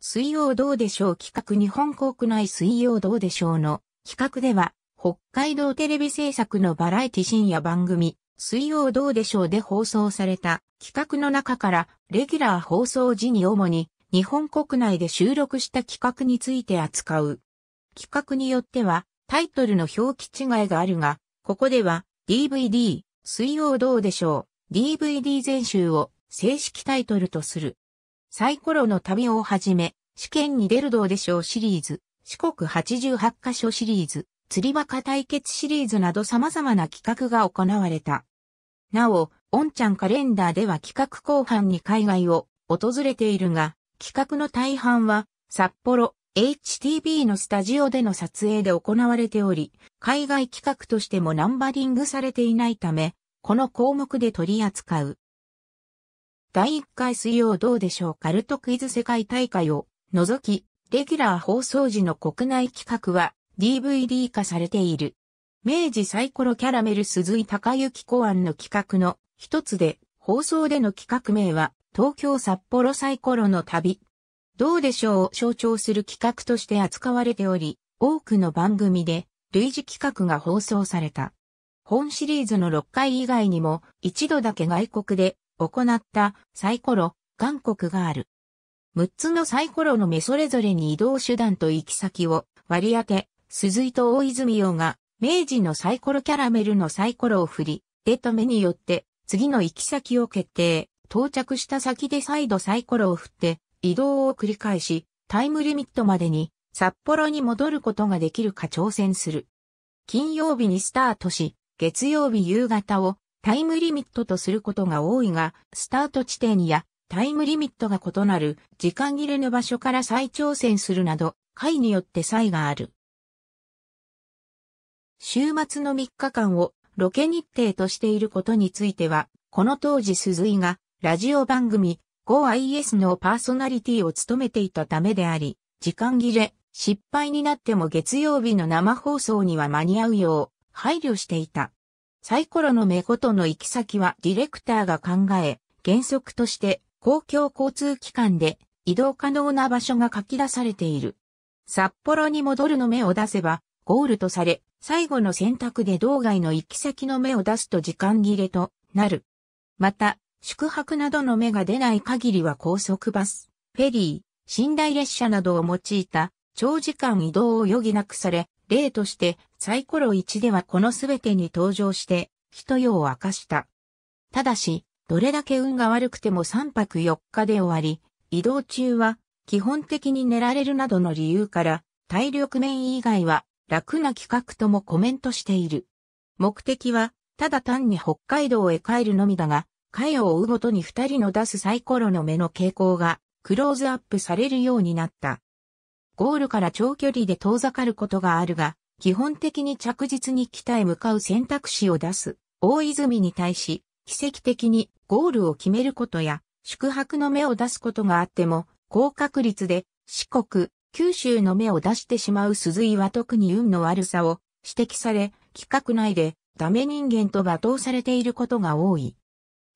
水曜どうでしょう企画日本国内水曜どうでしょうの企画では、北海道テレビ制作のバラエティ深夜番組、水曜どうでしょうで放送された企画の中から、レギュラー放送時に主に日本国内で収録した企画について扱う。企画によっては、タイトルの表記違いがあるが、ここでは DVD、水曜どうでしょう、DVD 全集を正式タイトルとする。サイコロの旅をはじめ、試験に出るどうでしょうシリーズ、四国88カ所シリーズ、釣りバカ対決シリーズなど様々な企画が行われた。なお、オンちゃんカレンダーでは企画後半に海外を訪れているが、企画の大半は札幌 HTB のスタジオでの撮影で行われており、海外企画としてもナンバリングされていないため、この項目で取り扱う。第1回水曜どうでしょうカルトクイズ世界大会を除き、レギュラー放送時の国内企画は DVD 化されている。明治サイコロキャラメル鈴井隆之公案の企画の一つで、放送での企画名は、東京札幌サイコロの旅。どうでしょうを象徴する企画として扱われており、多くの番組で類似企画が放送された。本シリーズの6回以外にも一度だけ外国で行ったサイコロ、韓国がある。6つのサイコロの目それぞれに移動手段と行き先を割り当て、鈴井と大泉洋が明治のサイコロキャラメルのサイコロを振り、出た目によって次の行き先を決定、到着した先で再度サイコロを振って移動を繰り返し、タイムリミットまでに札幌に戻ることができるか挑戦する。金曜日にスタートし、月曜日夕方をタイムリミットとすることが多いが、スタート地点やタイムリミットが異なる時間切れの場所から再挑戦するなど、回によって差異がある。週末の3日間をロケ日程としていることについては、この当時鈴井がラジオ番組 GoIS のパーソナリティを務めていたためであり、時間切れ、失敗になっても月曜日の生放送には間に合うよう配慮していた。サイコロの目ごとの行き先はディレクターが考え、原則として公共交通機関で移動可能な場所が書き出されている。札幌に戻るの目を出せば、ゴールとされ、最後の選択で道外の行き先の目を出すと時間切れとなる。また、宿泊などの目が出ない限りは高速バス、フェリー、寝台列車などを用いた長時間移動を余儀なくされ、例としてサイコロ1ではこのすべてに登場して、一夜を明かした。ただし、どれだけ運が悪くても3泊4日で終わり、移動中は基本的に寝られるなどの理由から、体力面以外は楽な企画ともコメントしている。目的は、ただ単に北海道へ帰るのみだが、会を追うごとに二人の出すサイコロの目の傾向がクローズアップされるようになった。ゴールから長距離で遠ざかることがあるが、基本的に着実に北へ向かう選択肢を出す、大泉に対し、奇跡的にゴールを決めることや宿泊の目を出すことがあっても、高確率で四国、九州の目を出してしまう鈴井は特に運の悪さを指摘され、企画内でダメ人間と罵倒されていることが多い。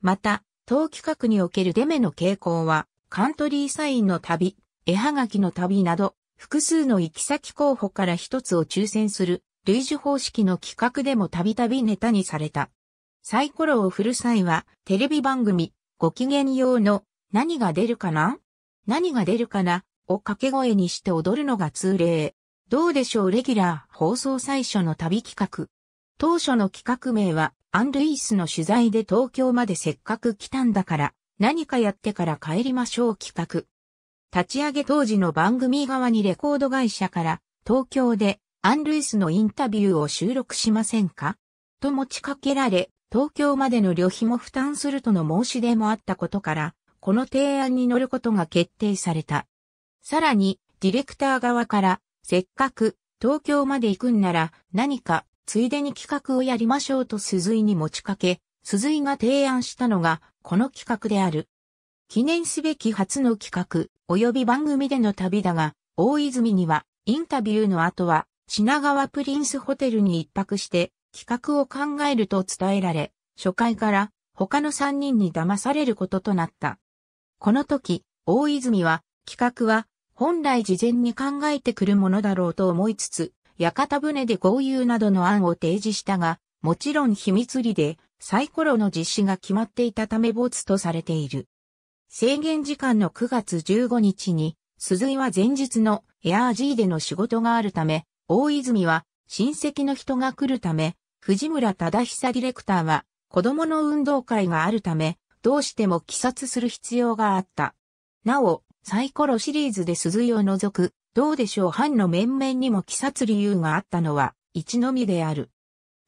また、当企画におけるデメの傾向は、カントリーサインの旅、絵はがきの旅など、複数の行き先候補から一つを抽選する、類似方式の企画でもたびたびネタにされた。サイコロを振る際は、テレビ番組、ご機嫌用の、何が出るかな何が出るかなを掛け声にして踊るのが通例。どうでしょうレギュラー放送最初の旅企画。当初の企画名は、アン・ルイスの取材で東京までせっかく来たんだから、何かやってから帰りましょう企画。立ち上げ当時の番組側にレコード会社から、東京でアン・ルイスのインタビューを収録しませんかと持ちかけられ、東京までの旅費も負担するとの申し出もあったことから、この提案に乗ることが決定された。さらに、ディレクター側から、せっかく東京まで行くんなら何かついでに企画をやりましょうと鈴井に持ちかけ、鈴井が提案したのがこの企画である。記念すべき初の企画及び番組での旅だが、大泉にはインタビューの後は品川プリンスホテルに一泊して企画を考えると伝えられ、初回から他の3人に騙されることとなった。この時、大泉は、企画は本来事前に考えてくるものだろうと思いつつ、屋形船で合流などの案を提示したが、もちろん秘密裏でサイコロの実施が決まっていたため没とされている。制限時間の9月15日に、鈴井は前日のエアー G での仕事があるため、大泉は親戚の人が来るため、藤村忠久ディレクターは、子供の運動会があるため、どうしても気殺する必要があった。なお、サイコロシリーズで鈴井を除く、どうでしょう藩の面々にも気殺理由があったのは、一のみである。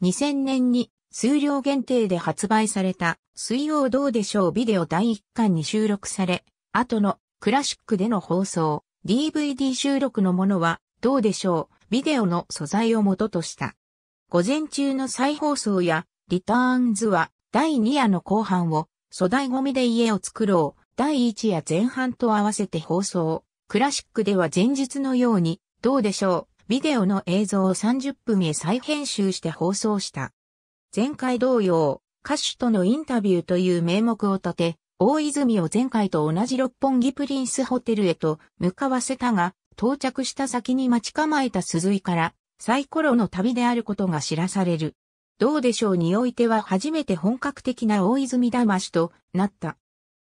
2000年に、数量限定で発売された、水曜どうでしょうビデオ第1巻に収録され、後の、クラシックでの放送、DVD 収録のものは、どうでしょうビデオの素材を元とした。午前中の再放送や、リターンズは、第2夜の後半を、粗大ゴミで家を作ろう、第1夜前半と合わせて放送。クラシックでは前日のように、どうでしょう、ビデオの映像を30分へ再編集して放送した。前回同様、歌手とのインタビューという名目を立て、大泉を前回と同じ六本木プリンスホテルへと向かわせたが、到着した先に待ち構えた鈴井からサイコロの旅であることが知らされる。どうでしょうにおいては初めて本格的な大泉騙しとなった。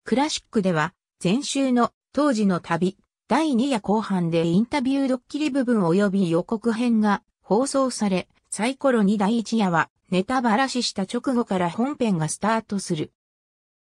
クラシックでは、前週の当時の旅、第2夜後半でインタビュードッキリ部分及び予告編が放送され、サイコロに第1夜はネタばらしした直後から本編がスタートする。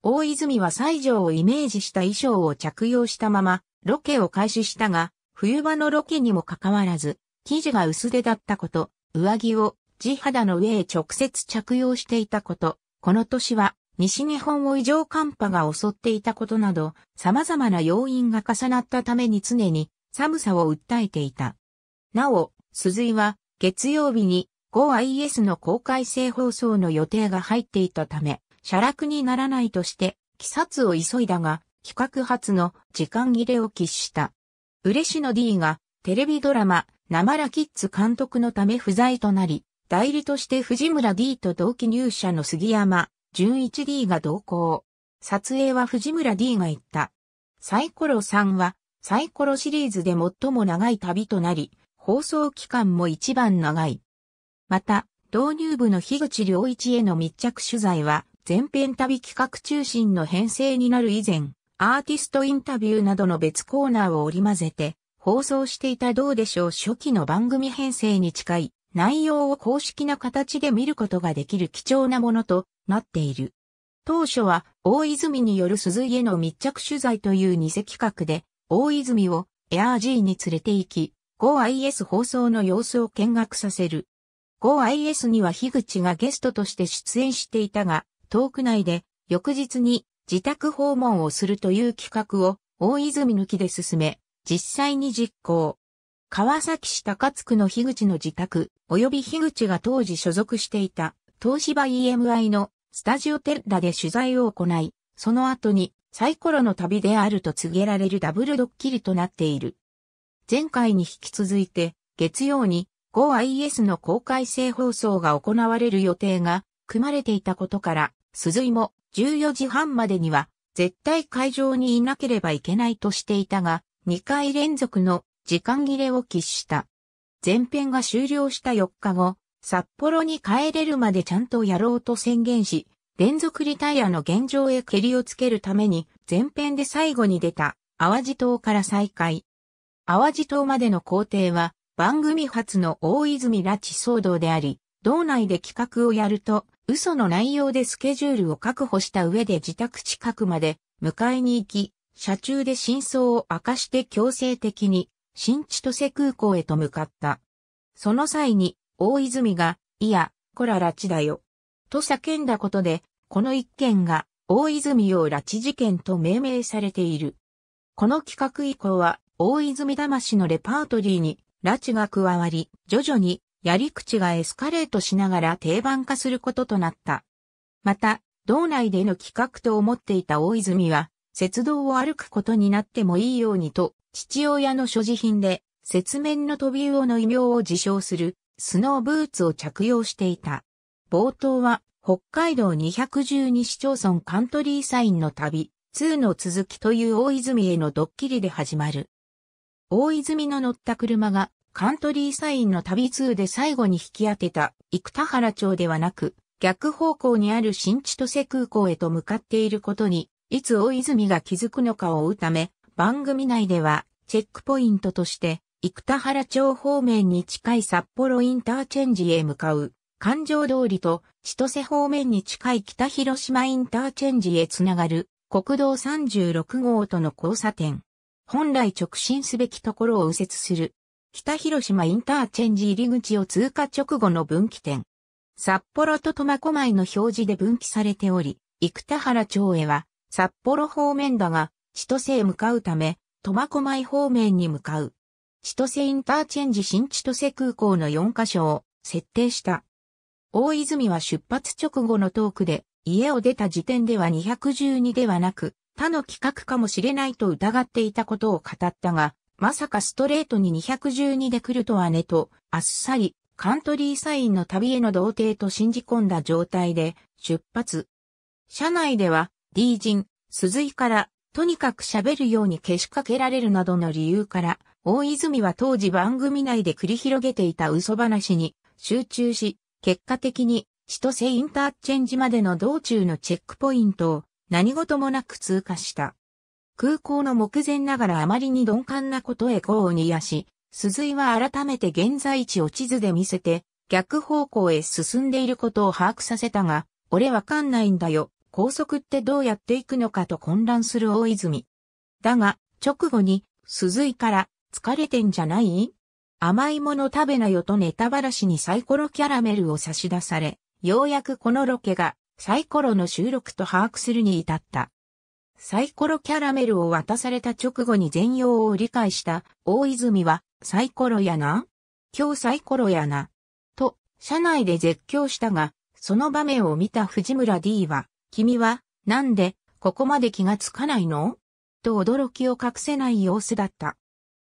大泉は西条をイメージした衣装を着用したままロケを開始したが、冬場のロケにもかかわらず、生地が薄手だったこと、上着を地肌の上へ直接着用していたこと、この年は西日本を異常寒波が襲っていたことなど、様々な要因が重なったために常に寒さを訴えていた。なお、鈴井は月曜日に 5IS の公開性放送の予定が入っていたため、写楽にならないとして、鬼殺を急いだが、企画発の時間切れを喫した。嬉野 D がテレビドラマ生らラキッズ監督のため不在となり、代理として藤村 D と同期入社の杉山、純一 D が同行。撮影は藤村 D が行った。サイコロ3は、サイコロシリーズで最も長い旅となり、放送期間も一番長い。また、導入部の樋口良一への密着取材は、前編旅企画中心の編成になる以前、アーティストインタビューなどの別コーナーを織り交ぜて、放送していたどうでしょう初期の番組編成に近い内容を公式な形で見ることができる貴重なものとなっている。当初は大泉による鈴井への密着取材という偽企画で大泉をエアージーに連れて行き GoIS 放送の様子を見学させる。GoIS には樋口がゲストとして出演していたが、トーク内で翌日に自宅訪問をするという企画を大泉抜きで進め、実際に実行。川崎市高津区の樋口の自宅、及び樋口が当時所属していた、東芝 EMI のスタジオテッラで取材を行い、その後にサイコロの旅であると告げられるダブルドッキリとなっている。前回に引き続いて、月曜に g o i s の公開性放送が行われる予定が組まれていたことから、鈴井も14時半までには絶対会場にいなければいけないとしていたが、2回連続の時間切れを喫した。前編が終了した4日後、札幌に帰れるまでちゃんとやろうと宣言し、連続リタイアの現状へ蹴りをつけるために、前編で最後に出た淡路島から再開。淡路島までの工程は、番組初の大泉拉致騒動であり、道内で企画をやると、嘘の内容でスケジュールを確保した上で自宅近くまで迎えに行き、車中で真相を明かして強制的に新千歳空港へと向かった。その際に大泉が、いや、こら拉致だよ。と叫んだことで、この一件が大泉洋拉致事件と命名されている。この企画以降は大泉魂のレパートリーに拉致が加わり、徐々にやり口がエスカレートしながら定番化することとなった。また、道内での企画と思っていた大泉は、雪道を歩くことになってもいいようにと、父親の所持品で、雪面の飛び魚の異名を自称する、スノーブーツを着用していた。冒頭は、北海道212市町村カントリーサインの旅、2の続きという大泉へのドッキリで始まる。大泉の乗った車が、カントリーサインの旅2で最後に引き当てた、生田原町ではなく、逆方向にある新千歳空港へと向かっていることにいつ大泉が気づくのかを追うため、番組内では、チェックポイントとして、生田原町方面に近い札幌インターチェンジへ向かう、環状通りと千歳方面に近い北広島インターチェンジへつながる、国道36号との交差点。本来直進すべきところを右折する。北広島インターチェンジ入り口を通過直後の分岐点。札幌と苫小牧の表示で分岐されており、生田原町へは札幌方面だが、千歳へ向かうため、苫小牧方面に向かう。千歳インターチェンジ新千歳空港の4カ所を設定した。大泉は出発直後のトークで、家を出た時点では212ではなく、他の企画かもしれないと疑っていたことを語ったが、まさかストレートに212で来るとはねと、あっさり、カントリーサインの旅への童貞と信じ込んだ状態で、出発。車内では、D 人、鈴井から、とにかく喋るようにけしかけられるなどの理由から、大泉は当時番組内で繰り広げていた嘘話に集中し、結果的に、千歳インターチェンジまでの道中のチェックポイントを何事もなく通過した。空港の目前ながらあまりに鈍感なことへこを煮やし、鈴井は改めて現在地を地図で見せて、逆方向へ進んでいることを把握させたが、俺わかんないんだよ。高速ってどうやっていくのかと混乱する大泉。だが、直後に、鈴井から、疲れてんじゃない甘いもの食べなよとネタばらしにサイコロキャラメルを差し出され、ようやくこのロケが、サイコロの収録と把握するに至った。サイコロキャラメルを渡された直後に全容を理解した大泉は、サイコロやな今日サイコロやな。と、車内で絶叫したが、その場面を見た藤村 D は、君は、なんで、ここまで気がつかないのと驚きを隠せない様子だった。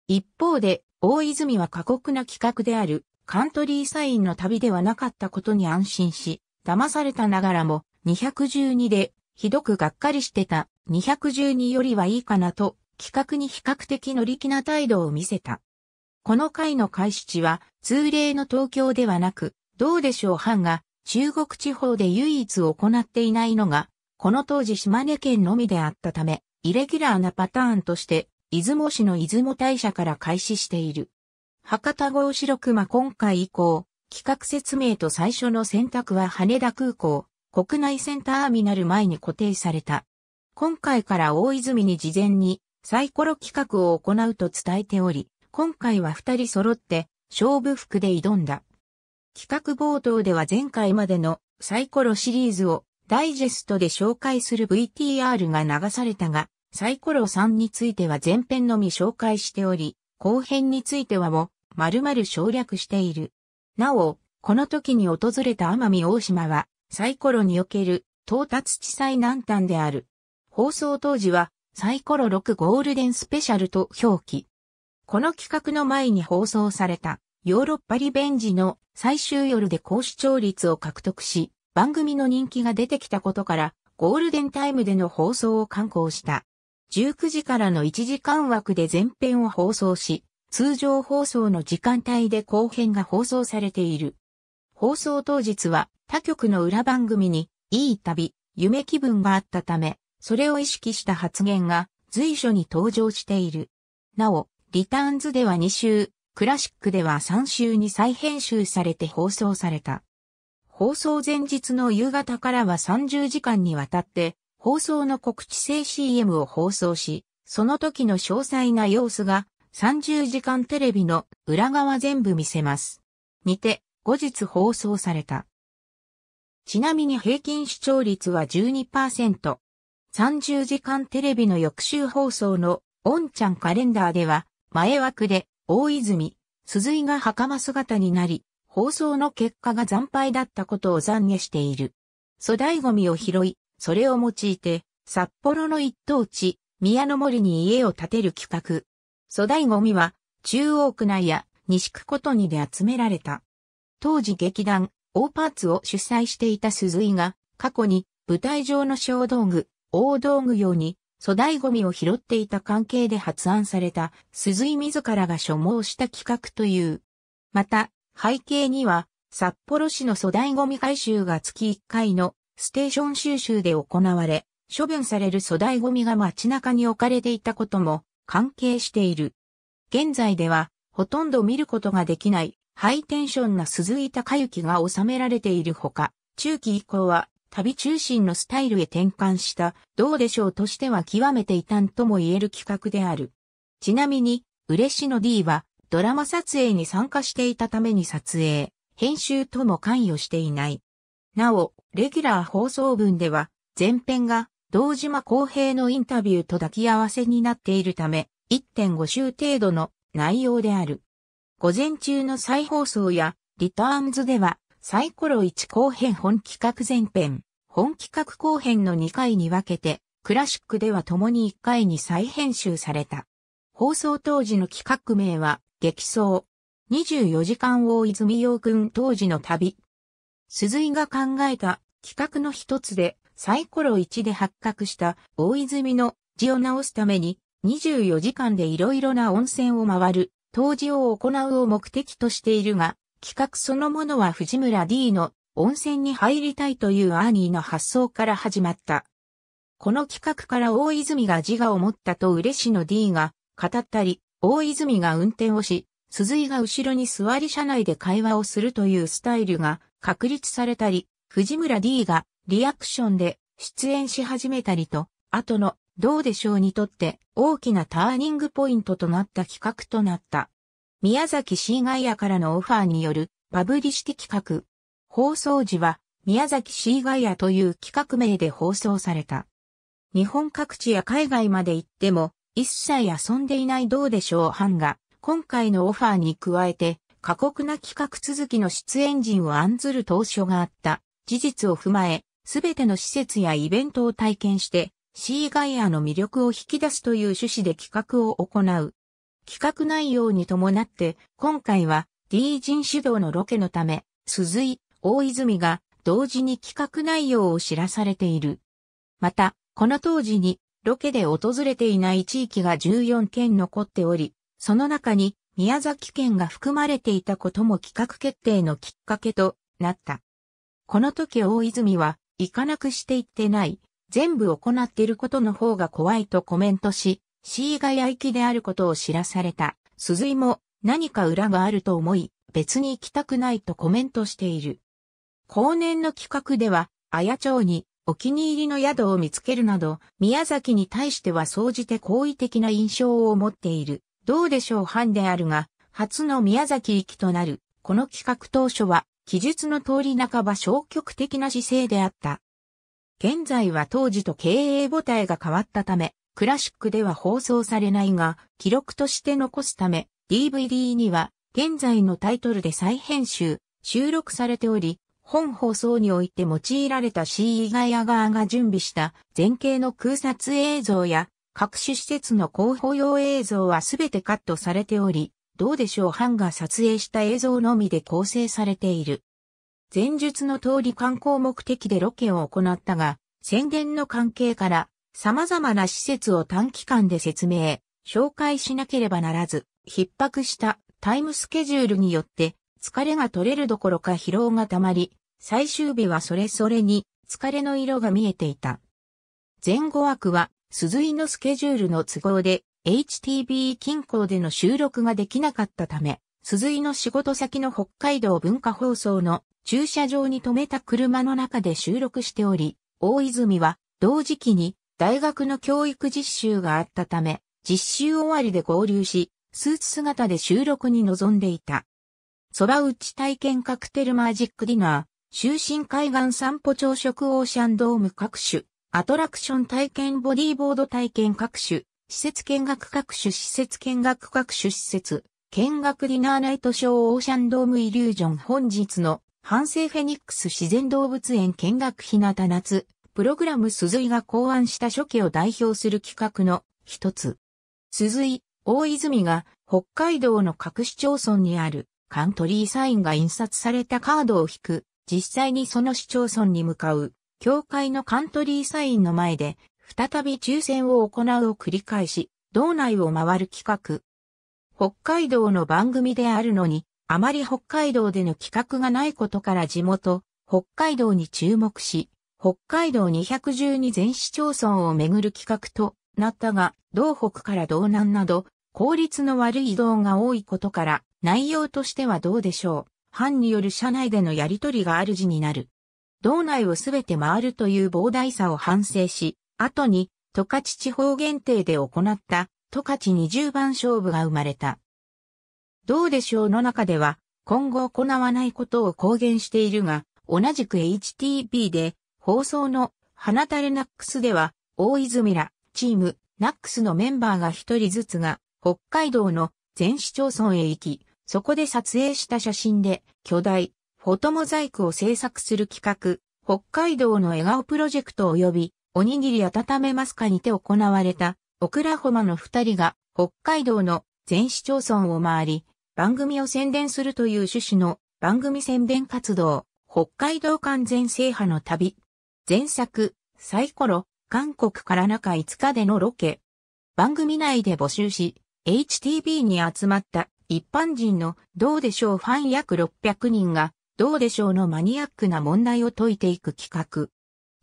一方で、大泉は過酷な企画である、カントリーサインの旅ではなかったことに安心し、騙されたながらも、212で、ひどくがっかりしてた、212よりはいいかなと、企画に比較的乗り気な態度を見せた。この回の開始地は、通例の東京ではなく、どうでしょう班が、中国地方で唯一行っていないのが、この当時島根県のみであったため、イレギュラーなパターンとして、出雲市の出雲大社から開始している。博多号白熊今回以降、企画説明と最初の選択は羽田空港、国内線ターミナル前に固定された。今回から大泉に事前にサイコロ企画を行うと伝えており、今回は二人揃って勝負服で挑んだ。企画冒頭では前回までのサイコロシリーズをダイジェストで紹介する VTR が流されたが、サイコロ3については前編のみ紹介しており、後編についてはも、丸々省略している。なお、この時に訪れた奄美大島は、サイコロにおける到達地最南端である。放送当時は、サイコロ6ゴールデンスペシャルと表記。この企画の前に放送された、ヨーロッパリベンジの最終夜で高視聴率を獲得し、番組の人気が出てきたことから、ゴールデンタイムでの放送を刊行した。19時からの1時間枠で前編を放送し、通常放送の時間帯で後編が放送されている。放送当日は他局の裏番組に、いい旅、夢気分があったため、それを意識した発言が随所に登場している。なお、リターンズでは2週、クラシックでは3週に再編集されて放送された。放送前日の夕方からは30時間にわたって、放送の告知性 CM を放送し、その時の詳細な様子が30時間テレビの裏側全部見せます。にて、後日放送された。ちなみに平均視聴率は12%。30時間テレビの翌週放送のオンちゃんカレンダーでは、前枠で大泉、鈴井が袴姿になり、放送の結果が惨敗だったことを懺悔している。粗大ゴミを拾い、それを用いて、札幌の一等地、宮の森に家を建てる企画。粗大ゴミは、中央区内や西区ことにで集められた。当時劇団、大パーツを主催していた鈴井が、過去に舞台上の小道具、大道具用に、粗大ゴミを拾っていた関係で発案された鈴井自らが所望した企画という。また、背景には、札幌市の粗大ゴミ回収が月1回のステーション収集で行われ、処分される粗大ゴミが街中に置かれていたことも関係している。現在では、ほとんど見ることができないハイテンションな鈴井隆之が収められているほか、中期以降は旅中心のスタイルへ転換した、どうでしょうとしては極めて異端とも言える企画である。ちなみに、嬉しの D は、ドラマ撮影に参加していたために撮影、編集とも関与していない。なお、レギュラー放送分では、前編が、道島公平のインタビューと抱き合わせになっているため、1.5週程度の内容である。午前中の再放送や、リターンズでは、サイコロ1後編本企画前編、本企画後編の2回に分けて、クラシックでは共に1回に再編集された。放送当時の企画名は、激走。24時間大泉洋君当時の旅。鈴井が考えた企画の一つで、サイコロ1で発覚した大泉の字を直すために、24時間でいろいろな温泉を回る、当時を行うを目的としているが、企画そのものは藤村 D の温泉に入りたいというアーニーの発想から始まった。この企画から大泉が自我を持ったと嬉しの D が語ったり、大泉が運転をし、鈴井が後ろに座り車内で会話をするというスタイルが確立されたり、藤村 D がリアクションで出演し始めたりと、後のどうでしょうにとって大きなターニングポイントとなった企画となった。宮崎ガイアからのオファーによるパブリシティ企画。放送時は宮崎ガイアという企画名で放送された。日本各地や海外まで行っても一切遊んでいないどうでしょう班が今回のオファーに加えて過酷な企画続きの出演陣を案ずる当初があった事実を踏まえ、すべての施設やイベントを体験して、シーガイアの魅力を引き出すという趣旨で企画を行う。企画内容に伴って、今回は D 人主導のロケのため、鈴井、大泉が同時に企画内容を知らされている。また、この当時にロケで訪れていない地域が14件残っており、その中に宮崎県が含まれていたことも企画決定のきっかけとなった。この時大泉は、行かなくしていってない、全部行っていることの方が怖いとコメントし、ガヤ行きであることを知らされた、鈴井も何か裏があると思い、別に行きたくないとコメントしている。後年の企画では、綾町にお気に入りの宿を見つけるなど、宮崎に対しては総じて好意的な印象を持っている。どうでしょう班であるが、初の宮崎行きとなる、この企画当初は、記述の通り半ば消極的な姿勢であった。現在は当時と経営母体が変わったため、クラシックでは放送されないが、記録として残すため、DVD には現在のタイトルで再編集、収録されており、本放送において用いられた C 以外ア側が準備した前景の空撮映像や各種施設の広報用映像はすべてカットされており、どうでしょう班が撮影した映像のみで構成されている。前述の通り観光目的でロケを行ったが、宣伝の関係から様々な施設を短期間で説明、紹介しなければならず、逼迫したタイムスケジュールによって疲れが取れるどころか疲労が溜まり、最終日はそれぞれに疲れの色が見えていた。前後枠は鈴井のスケジュールの都合で HTB 近郊での収録ができなかったため、鈴井の仕事先の北海道文化放送の駐車場に停めた車の中で収録しており、大泉は同時期に大学の教育実習があったため、実習終わりで合流し、スーツ姿で収録に臨んでいた。空打ち体験カクテルマジックディナー、終身海岸散歩朝食オーシャンドーム各種、アトラクション体験ボディーボード体験各種、施設見学各種施設見学各種施設、見学ディナーナイトショーオーシャンドームイリュージョン本日の反省フェニックス自然動物園見学日向夏プログラム鈴井が考案した初期を代表する企画の一つ。鈴井、大泉が北海道の各市町村にあるカントリーサインが印刷されたカードを引く、実際にその市町村に向かう、教会のカントリーサインの前で、再び抽選を行うを繰り返し、道内を回る企画。北海道の番組であるのに、あまり北海道での企画がないことから地元、北海道に注目し、北海道212全市町村をめぐる企画となったが、道北から道南など、効率の悪い移動が多いことから、内容としてはどうでしょう。班による社内でのやり取りが主になる。道内をすべて回るという膨大さを反省し、後に、十勝地方限定で行った、十勝20番勝負が生まれた。どうでしょうの中では、今後行わないことを公言しているが、同じく h t b で、放送の花垂れナックスでは、大泉らチームナックスのメンバーが一人ずつが、北海道の全市町村へ行き、そこで撮影した写真で巨大フォトモザイクを制作する企画、北海道の笑顔プロジェクト及び、おにぎり温めますかにて行われた、オクラホマの二人が、北海道の全市町村を回り、番組を宣伝するという趣旨の番組宣伝活動、北海道完全制覇の旅前作、サイコロ、韓国から中5日でのロケ。番組内で募集し、HTB に集まった一般人のどうでしょうファン約600人がどうでしょうのマニアックな問題を解いていく企画。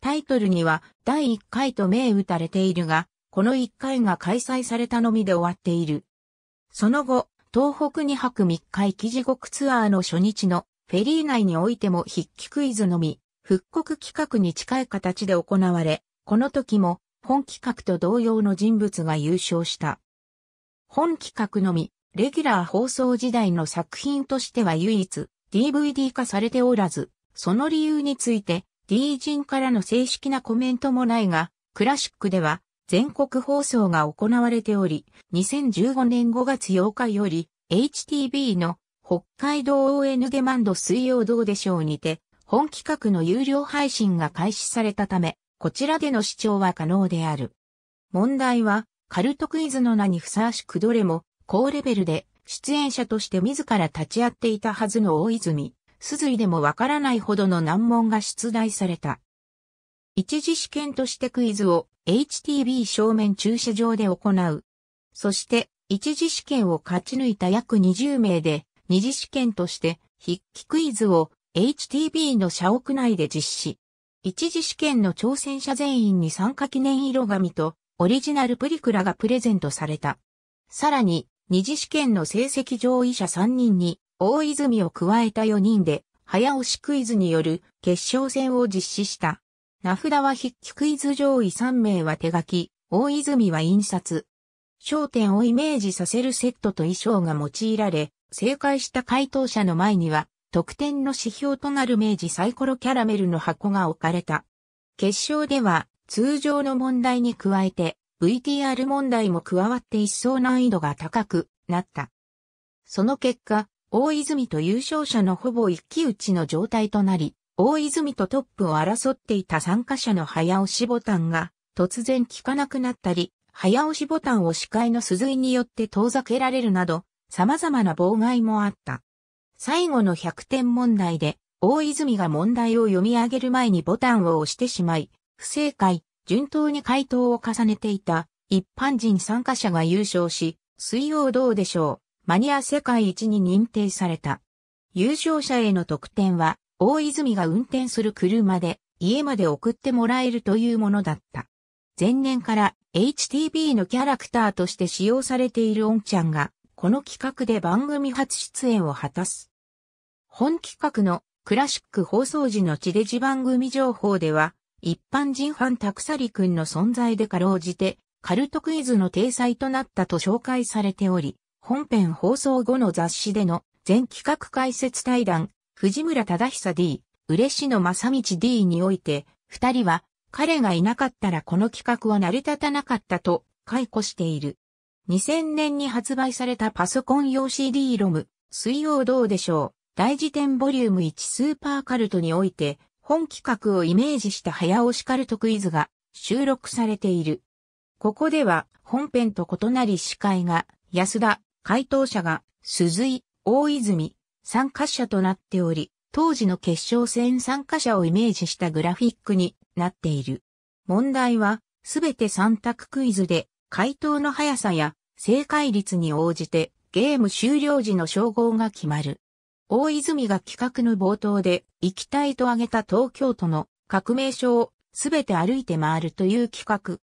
タイトルには第1回と銘打たれているが、この1回が開催されたのみで終わっている。その後、東北2泊3日生地獄ツアーの初日のフェリー内においても筆記クイズのみ、復刻企画に近い形で行われ、この時も本企画と同様の人物が優勝した。本企画のみ、レギュラー放送時代の作品としては唯一 DVD 化されておらず、その理由について D 人からの正式なコメントもないが、クラシックでは全国放送が行われており、2015年5月8日より HTB の北海道 ON デマンド水曜どうでしょうにて本企画の有料配信が開始されたため、こちらでの視聴は可能である。問題は、カルトクイズの名にふさわしくどれも、高レベルで、出演者として自ら立ち会っていたはずの大泉、鈴井でもわからないほどの難問が出題された。一次試験としてクイズを HTB 正面駐車場で行う。そして、一次試験を勝ち抜いた約20名で、二次試験として筆記クイズを HTB の社屋内で実施。一次試験の挑戦者全員に参加記念色紙とオリジナルプリクラがプレゼントされた。さらに、二次試験の成績上位者3人に大泉を加えた4人で早押しクイズによる決勝戦を実施した。名札は筆記クイズ上位3名は手書き、大泉は印刷。焦点をイメージさせるセットと衣装が用いられ、正解した回答者の前には、得点の指標となる明治サイコロキャラメルの箱が置かれた。決勝では通常の問題に加えて VTR 問題も加わって一層難易度が高くなった。その結果、大泉と優勝者のほぼ一騎打ちの状態となり、大泉とトップを争っていた参加者の早押しボタンが突然効かなくなったり、早押しボタンを視界の鈴井によって遠ざけられるなど、様々な妨害もあった。最後の100点問題で、大泉が問題を読み上げる前にボタンを押してしまい、不正解、順当に回答を重ねていた一般人参加者が優勝し、水曜どうでしょう、マニア世界一に認定された。優勝者への得点は、大泉が運転する車で家まで送ってもらえるというものだった。前年から HTB のキャラクターとして使用されているオンちゃんが、この企画で番組初出演を果たす。本企画のクラシック放送時の地デジ番組情報では、一般人ファンタクサリくんの存在でかろうじて、カルトクイズの体裁となったと紹介されており、本編放送後の雑誌での全企画解説対談、藤村忠久 D、嬉野正道 D において、二人は、彼がいなかったらこの企画は成り立たなかったと解雇している。2000年に発売されたパソコン用 CD ロム、水曜どうでしょう大辞典ボリューム1スーパーカルトにおいて、本企画をイメージした早押しカルトクイズが収録されている。ここでは本編と異なり司会が安田、回答者が鈴井、大泉、参加者となっており、当時の決勝戦参加者をイメージしたグラフィックになっている。問題は、すべて3択クイズで、回答の速さや正解率に応じて、ゲーム終了時の称号が決まる。大泉が企画の冒頭で、行きたいと挙げた東京都の革命書をすべて歩いて回るという企画。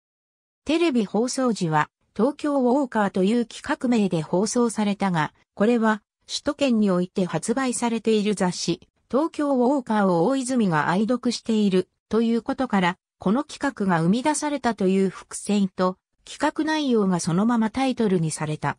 テレビ放送時は、東京ウォーカーという企画名で放送されたが、これは、首都圏において発売されている雑誌、東京ウォーカーを大泉が愛読しているということから、この企画が生み出されたという伏線と、企画内容がそのままタイトルにされた。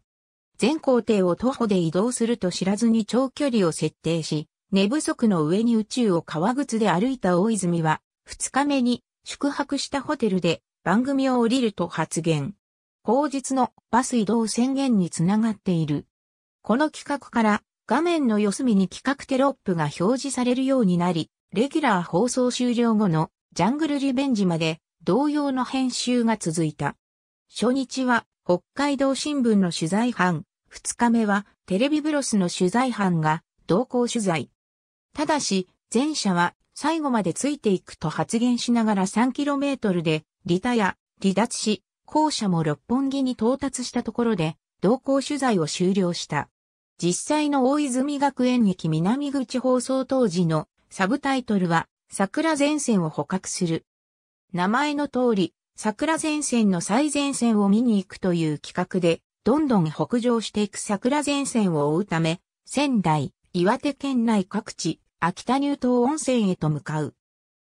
全行程を徒歩で移動すると知らずに長距離を設定し、寝不足の上に宇宙を革靴で歩いた大泉は、2日目に宿泊したホテルで番組を降りると発言。後日のバス移動宣言につながっている。この企画から画面の四隅に企画テロップが表示されるようになり、レギュラー放送終了後のジャングルリベンジまで同様の編集が続いた。初日は北海道新聞の取材班、2日目はテレビブロスの取材班が同行取材。ただし、前者は最後までついていくと発言しながら 3km でリタや離脱し、後者も六本木に到達したところで同行取材を終了した。実際の大泉学園駅南口放送当時のサブタイトルは桜前線を捕獲する。名前の通り、桜前線の最前線を見に行くという企画で、どんどん北上していく桜前線を追うため、仙台、岩手県内各地、秋田乳頭温泉へと向かう。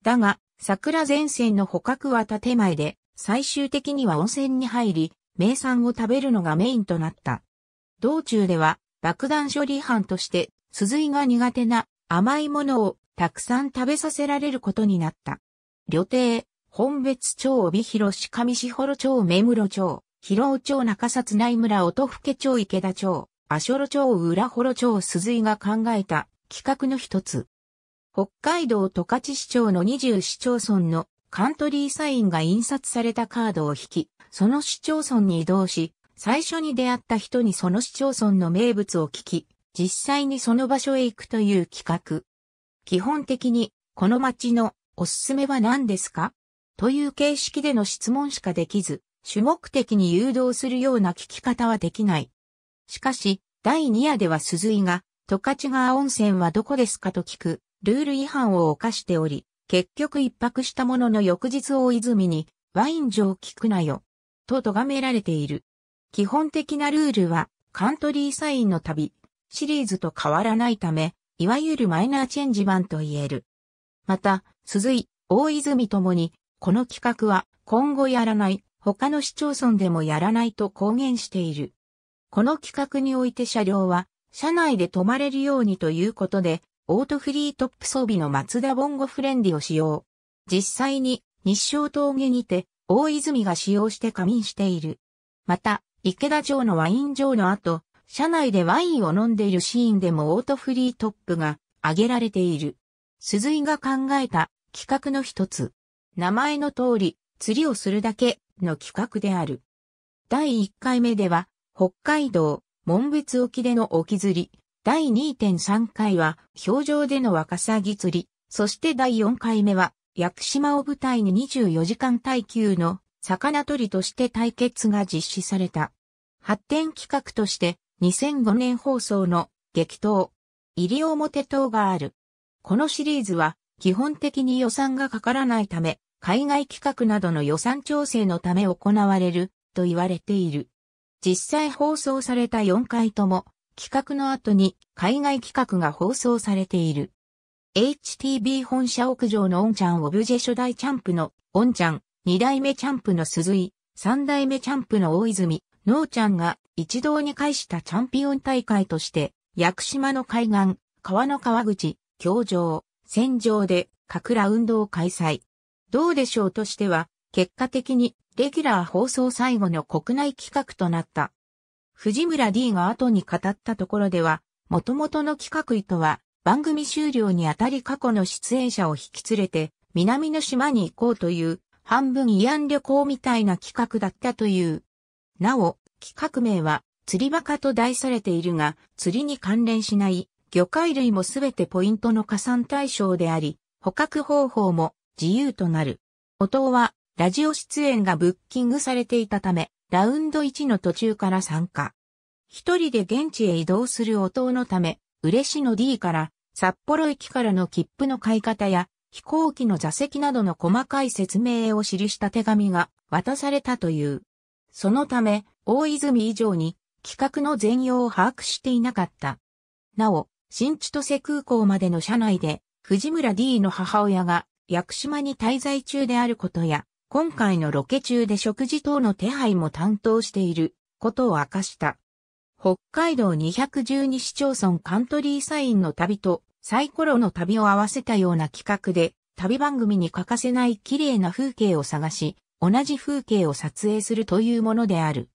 だが、桜前線の捕獲は建前で、最終的には温泉に入り、名産を食べるのがメインとなった。道中では、爆弾処理班として、鈴井が苦手な甘いものをたくさん食べさせられることになった。旅程、本別町帯広市上士幌町目室町。広尾町中札内村音更町池田町、阿諸町浦幌町鈴井が考えた企画の一つ。北海道十勝市町の20市町村のカントリーサインが印刷されたカードを引き、その市町村に移動し、最初に出会った人にその市町村の名物を聞き、実際にその場所へ行くという企画。基本的に、この街のおすすめは何ですかという形式での質問しかできず、主目的に誘導するような聞き方はできない。しかし、第2夜では鈴井が、十勝川温泉はどこですかと聞く、ルール違反を犯しており、結局一泊したものの翌日大泉に、ワイン城聞くなよ、と咎められている。基本的なルールは、カントリーサインの旅、シリーズと変わらないため、いわゆるマイナーチェンジ版と言える。また、鈴井、大泉ともに、この企画は今後やらない他の市町村でもやらないと公言している。この企画において車両は、車内で止まれるようにということで、オートフリートップ装備のマツダボンゴフレンディを使用。実際に日照峠にて大泉が使用して仮眠している。また、池田城のワイン場の後、車内でワインを飲んでいるシーンでもオートフリートップが挙げられている。鈴井が考えた企画の一つ。名前の通り、釣りをするだけの企画である。第1回目では、北海道、門別沖での沖釣り、第2.3回は、氷上でのワカサギ釣り、そして第4回目は、屋久島を舞台に24時間耐久の魚取りとして対決が実施された。発展企画として、2005年放送の激闘、西表島がある。このシリーズは、基本的に予算がかからないため、海外企画などの予算調整のため行われると言われている。実際放送された4回とも企画の後に海外企画が放送されている。HTB 本社屋上のオンチャンオブジェ初代チャンプのオンチャン、2代目チャンプの鈴井、3代目チャンプの大泉、ノーちゃんが一堂に会したチャンピオン大会として、屋久島の海岸、川の川口、京城、戦場で、各ラ運動を開催。どうでしょうとしては、結果的にレギュラー放送最後の国内企画となった。藤村 D が後に語ったところでは、元々の企画意図は、番組終了にあたり過去の出演者を引き連れて、南の島に行こうという、半分慰安旅行みたいな企画だったという。なお、企画名は、釣りバカと題されているが、釣りに関連しない、魚介類もすべてポイントの加算対象であり、捕獲方法も自由となる。音尾は、ラジオ出演がブッキングされていたため、ラウンド1の途中から参加。一人で現地へ移動する音のため、嬉野 D から札幌駅からの切符の買い方や飛行機の座席などの細かい説明を記した手紙が渡されたという。そのため、大泉以上に企画の全容を把握していなかった。なお、新千歳空港までの車内で藤村 D の母親が屋久島に滞在中であることや、今回のロケ中で食事等の手配も担当していることを明かした。北海道212市町村カントリーサインの旅とサイコロの旅を合わせたような企画で、旅番組に欠かせない綺麗な風景を探し、同じ風景を撮影するというものである。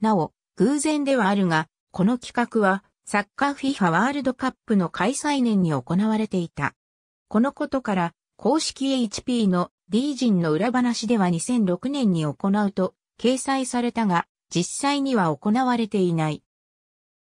なお、偶然ではあるが、この企画は、サッカーィ i ファワールドカップの開催年に行われていた。このことから、公式 HP の D 人の裏話では2006年に行うと掲載されたが、実際には行われていない。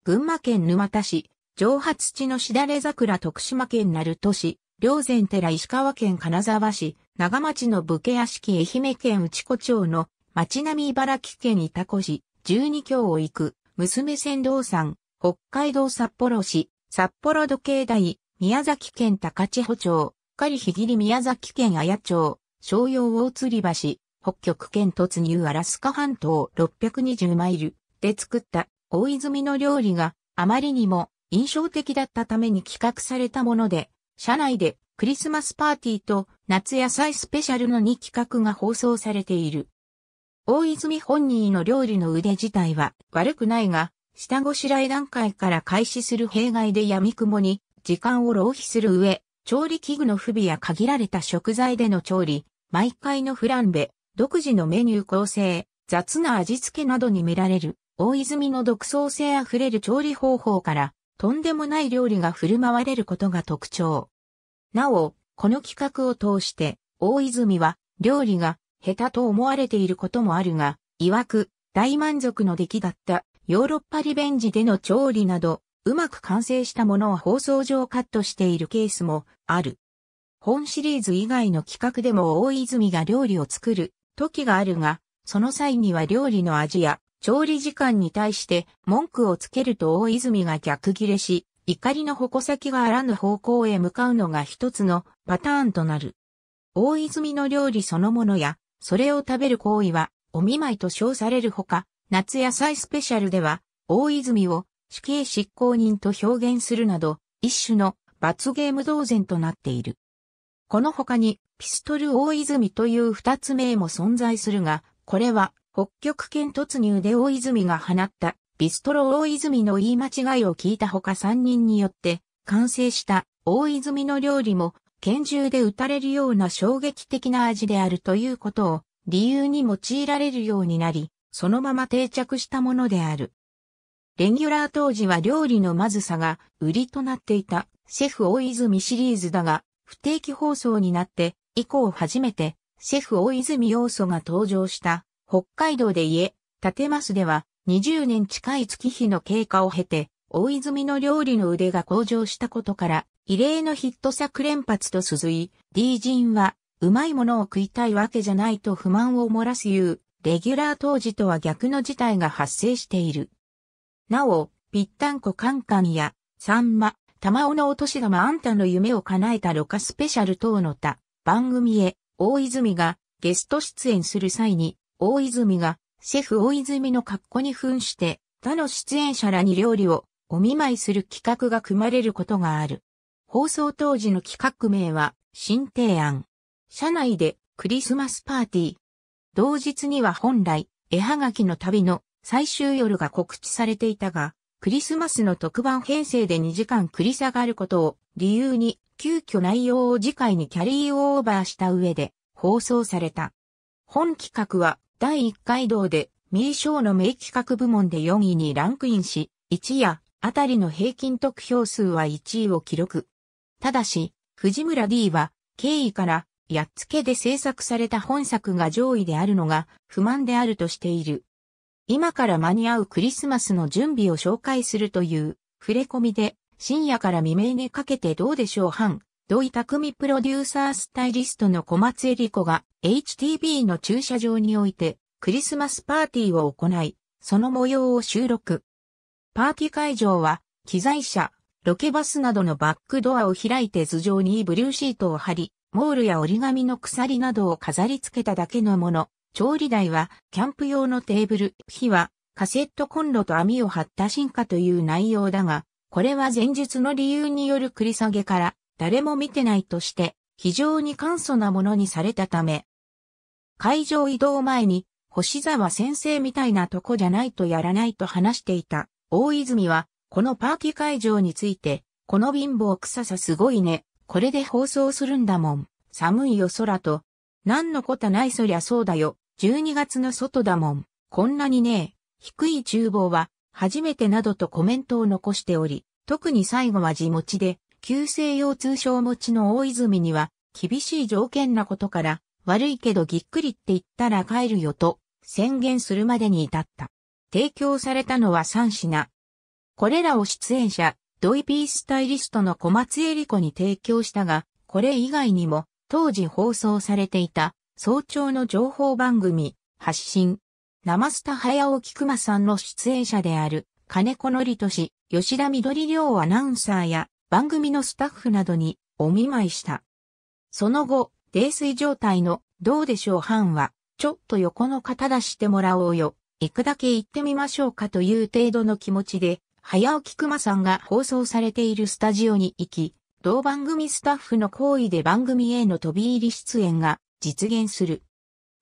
群馬県沼田市、上発地のしだれ桜徳島県鳴門市、両前寺石川県金沢市、長町の武家屋敷愛媛県内子町の町並み茨城県潮来市、十二郷を行く、娘仙道山、北海道札幌市、札幌時計台、宮崎県高千穂町、かりひぎり宮崎県綾町、商用大吊り橋、北極圏突入アラスカ半島620マイルで作った大泉の料理があまりにも印象的だったために企画されたもので、社内でクリスマスパーティーと夏野菜スペシャルの2企画が放送されている。大泉本人の料理の腕自体は悪くないが、下ごしらえ段階から開始する弊害で闇雲に時間を浪費する上、調理器具の不備や限られた食材での調理、毎回のフランベ、独自のメニュー構成、雑な味付けなどに見られる、大泉の独創性あふれる調理方法から、とんでもない料理が振る舞われることが特徴。なお、この企画を通して、大泉は、料理が、下手と思われていることもあるが、曰く、大満足の出来だった、ヨーロッパリベンジでの調理など、うまく完成したものを放送上カットしているケースもある。本シリーズ以外の企画でも大泉が料理を作る時があるが、その際には料理の味や調理時間に対して文句をつけると大泉が逆ギレし、怒りの矛先があらぬ方向へ向かうのが一つのパターンとなる。大泉の料理そのものや、それを食べる行為は、お見舞いと称されるほか、夏野菜スペシャルでは、大泉を死刑執行人と表現するなど、一種の罰ゲーム同然となっている。この他に、ピストル大泉という二つ名も存在するが、これは、北極圏突入で大泉が放ったピストル大泉の言い間違いを聞いたほか人によって完成した大泉の料理も拳銃で撃たれるような衝撃的な味であるということを理由に用いられるようになり、そのまま定着したものである。レギュラー当時は料理のまずさが売りとなっていたシェフ大泉シリーズだが、不定期放送になって以降初めてシェフ大泉要素が登場した北海道で家、建ますでは20年近い月日の経過を経て、大泉の料理の腕が向上したことから、異例のヒット作連発と続い、D 人は、うまいものを食いたいわけじゃないと不満を漏らすゆう、レギュラー当時とは逆の事態が発生している。なお、ぴったんこカンカンや、サンマ、玉尾のお年玉あんたの夢を叶えたろカスペシャル等の他、番組へ、大泉がゲスト出演する際に、大泉が、シェフ大泉の格好に扮して、他の出演者らに料理をお見舞いする企画が組まれることがある。放送当時の企画名は、新提案。社内でクリスマスパーティー。同日には本来、絵はがきの旅の最終夜が告知されていたが、クリスマスの特番編成で2時間繰り下がることを理由に、急遽内容を次回にキャリーオーバーした上で放送された。本企画は第1回動でミーの名企画部門で4位にランクインし、1夜あたりの平均得票数は1位を記録。ただし、藤村 D は経緯からやっつけで制作された本作が上位であるのが不満であるとしている。今から間に合うクリスマスの準備を紹介するという触れ込みで深夜から未明にかけてどうでしょう半土井匠プロデューサースタイリストの小松恵里子が HTB の駐車場においてクリスマスパーティーを行い、その模様を収録。パーティー会場は機材車、ロケバスなどのバックドアを開いて頭上にブルーシートを貼り、モールや折り紙の鎖などを飾り付けただけのもの。調理台はキャンプ用のテーブル、火はカセットコンロと網を張った進化という内容だが、これは前述の理由による繰り下げから誰も見てないとして非常に簡素なものにされたため、会場移動前に星沢先生みたいなとこじゃないとやらないと話していた大泉はこのパーティー会場について、この貧乏臭さすごいね。これで放送するんだもん。寒いよ空と何のことないそりゃそうだよ。12月の外だもん。こんなにねえ。低い厨房は、初めてなどとコメントを残しており、特に最後は地持ちで、急性腰痛症持ちの大泉には、厳しい条件なことから、悪いけどぎっくりって言ったら帰るよと、宣言するまでに至った。提供されたのは3品。これらを出演者、ドイピースタイリストの小松恵里子に提供したが、これ以外にも、当時放送されていた早朝の情報番組、発信。生スタ早尾菊間さんの出演者である金子のりとし、吉田緑亮アナウンサーや番組のスタッフなどにお見舞いした。その後、泥酔状態のどうでしょう班は、ちょっと横の方出してもらおうよ、行くだけ行ってみましょうかという程度の気持ちで、早起き熊さんが放送されているスタジオに行き、同番組スタッフの行為で番組への飛び入り出演が実現する。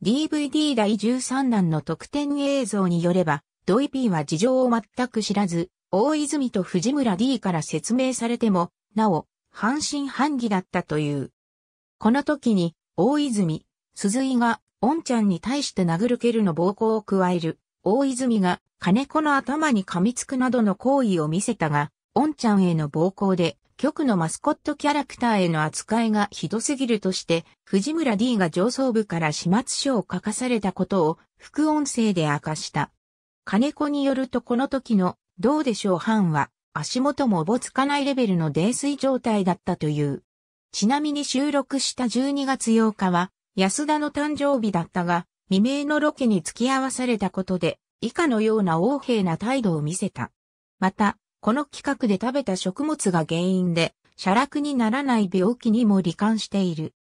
DVD 第13弾の特典映像によれば、ドイピーは事情を全く知らず、大泉と藤村 D から説明されても、なお、半信半疑だったという。この時に、大泉、鈴井が、オンちゃんに対して殴る蹴るの暴行を加える、大泉が、金子の頭に噛みつくなどの行為を見せたが、オンちゃんへの暴行で、局のマスコットキャラクターへの扱いがひどすぎるとして、藤村 D が上層部から始末書を書かされたことを副音声で明かした。金子によるとこの時のどうでしょう班は足元もおぼつかないレベルの泥酔状態だったという。ちなみに収録した12月8日は安田の誕生日だったが未明のロケに付き合わされたことで以下のような横柄な態度を見せた。また、この企画で食べた食物が原因で、写落にならない病気にも罹患している。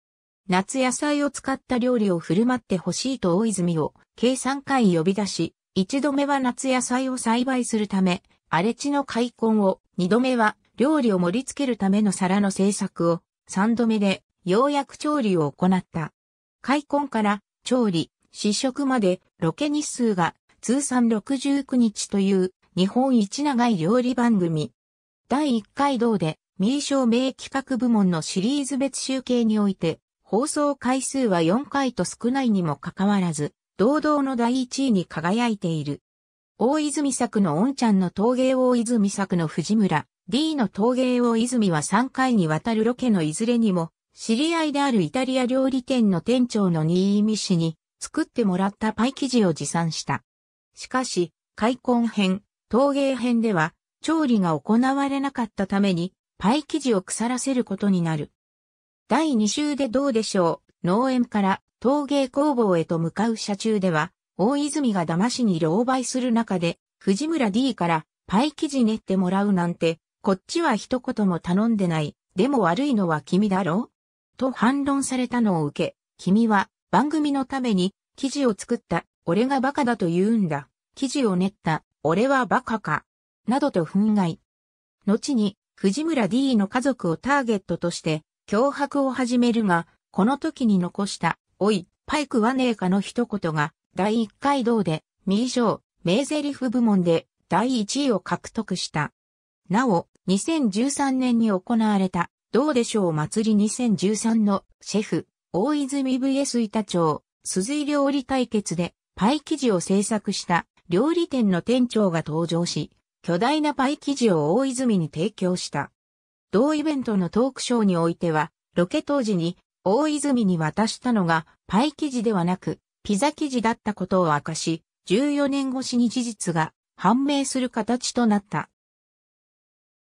夏野菜を使った料理を振る舞ってほしいと大泉を計3回呼び出し、1度目は夏野菜を栽培するため、荒れ地の開墾を、2度目は料理を盛り付けるための皿の製作を、3度目でようやく調理を行った。開墾から調理、試食までロケ日数が通算69日という日本一長い料理番組。第1回同で、名称・名企画部門のシリーズ別集計において、放送回数は4回と少ないにもかかわらず、堂々の第1位に輝いている。大泉作のおんちゃんの陶芸大泉作の藤村、D の陶芸大泉は3回にわたるロケのいずれにも、知り合いであるイタリア料理店の店長の新井美氏に作ってもらったパイ生地を持参した。しかし、開墾編、陶芸編では、調理が行われなかったために、パイ生地を腐らせることになる。第2週でどうでしょう農園から陶芸工房へと向かう車中では、大泉が騙しに狼狽する中で、藤村 D からパイ生地練ってもらうなんて、こっちは一言も頼んでない。でも悪いのは君だろと反論されたのを受け、君は番組のために生地を作った。俺がバカだと言うんだ。生地を練った俺はバカか、などと憤慨。後に、藤村 D の家族をターゲットとして、脅迫を始めるが、この時に残した、おい、パイクはねえかの一言が、第一回堂で、ミー賞、名台詞部門で、第1位を獲得した。なお、2013年に行われた、どうでしょう祭り2013の、シェフ、大泉 VS 板町、鈴井料理対決で、パイ生地を制作した、料理店の店長が登場し、巨大なパイ生地を大泉に提供した。同イベントのトークショーにおいては、ロケ当時に大泉に渡したのがパイ生地ではなく、ピザ生地だったことを明かし、14年越しに事実が判明する形となった。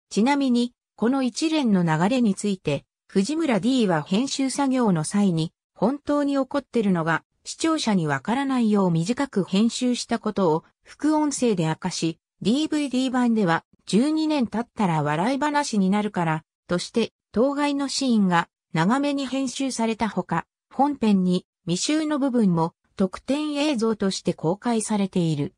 ちなみに、この一連の流れについて、藤村 D は編集作業の際に、本当に起こってるのが視聴者にわからないよう短く編集したことを副音声で明かし、DVD 版では12年経ったら笑い話になるから、として当該のシーンが長めに編集されたほか、本編に未収の部分も特典映像として公開されている。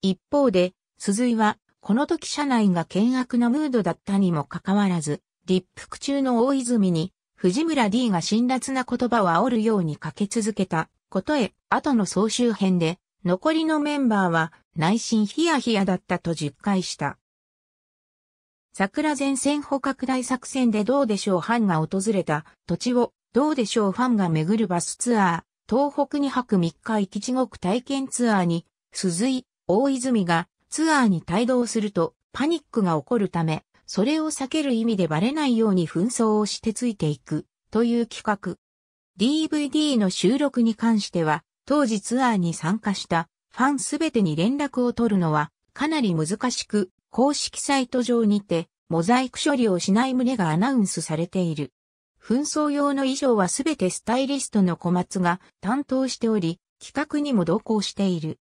一方で、鈴井は、この時車内が険悪なムードだったにもかかわらず、立腹中の大泉に、藤村 D が辛辣な言葉を煽るようにかけ続けたことへ、後の総集編で、残りのメンバーは内心ヒヤヒヤだったと実感した。桜前線捕拡大作戦でどうでしょうファンが訪れた土地をどうでしょうファンが巡るバスツアー、東北2泊3日行き地獄体験ツアーに、鈴井、大泉がツアーに帯同するとパニックが起こるため、それを避ける意味でバレないように紛争をしてついていくという企画。DVD の収録に関しては、当時ツアーに参加したファンすべてに連絡を取るのはかなり難しく、公式サイト上にてモザイク処理をしない旨がアナウンスされている。紛争用の衣装はすべてスタイリストの小松が担当しており、企画にも同行している。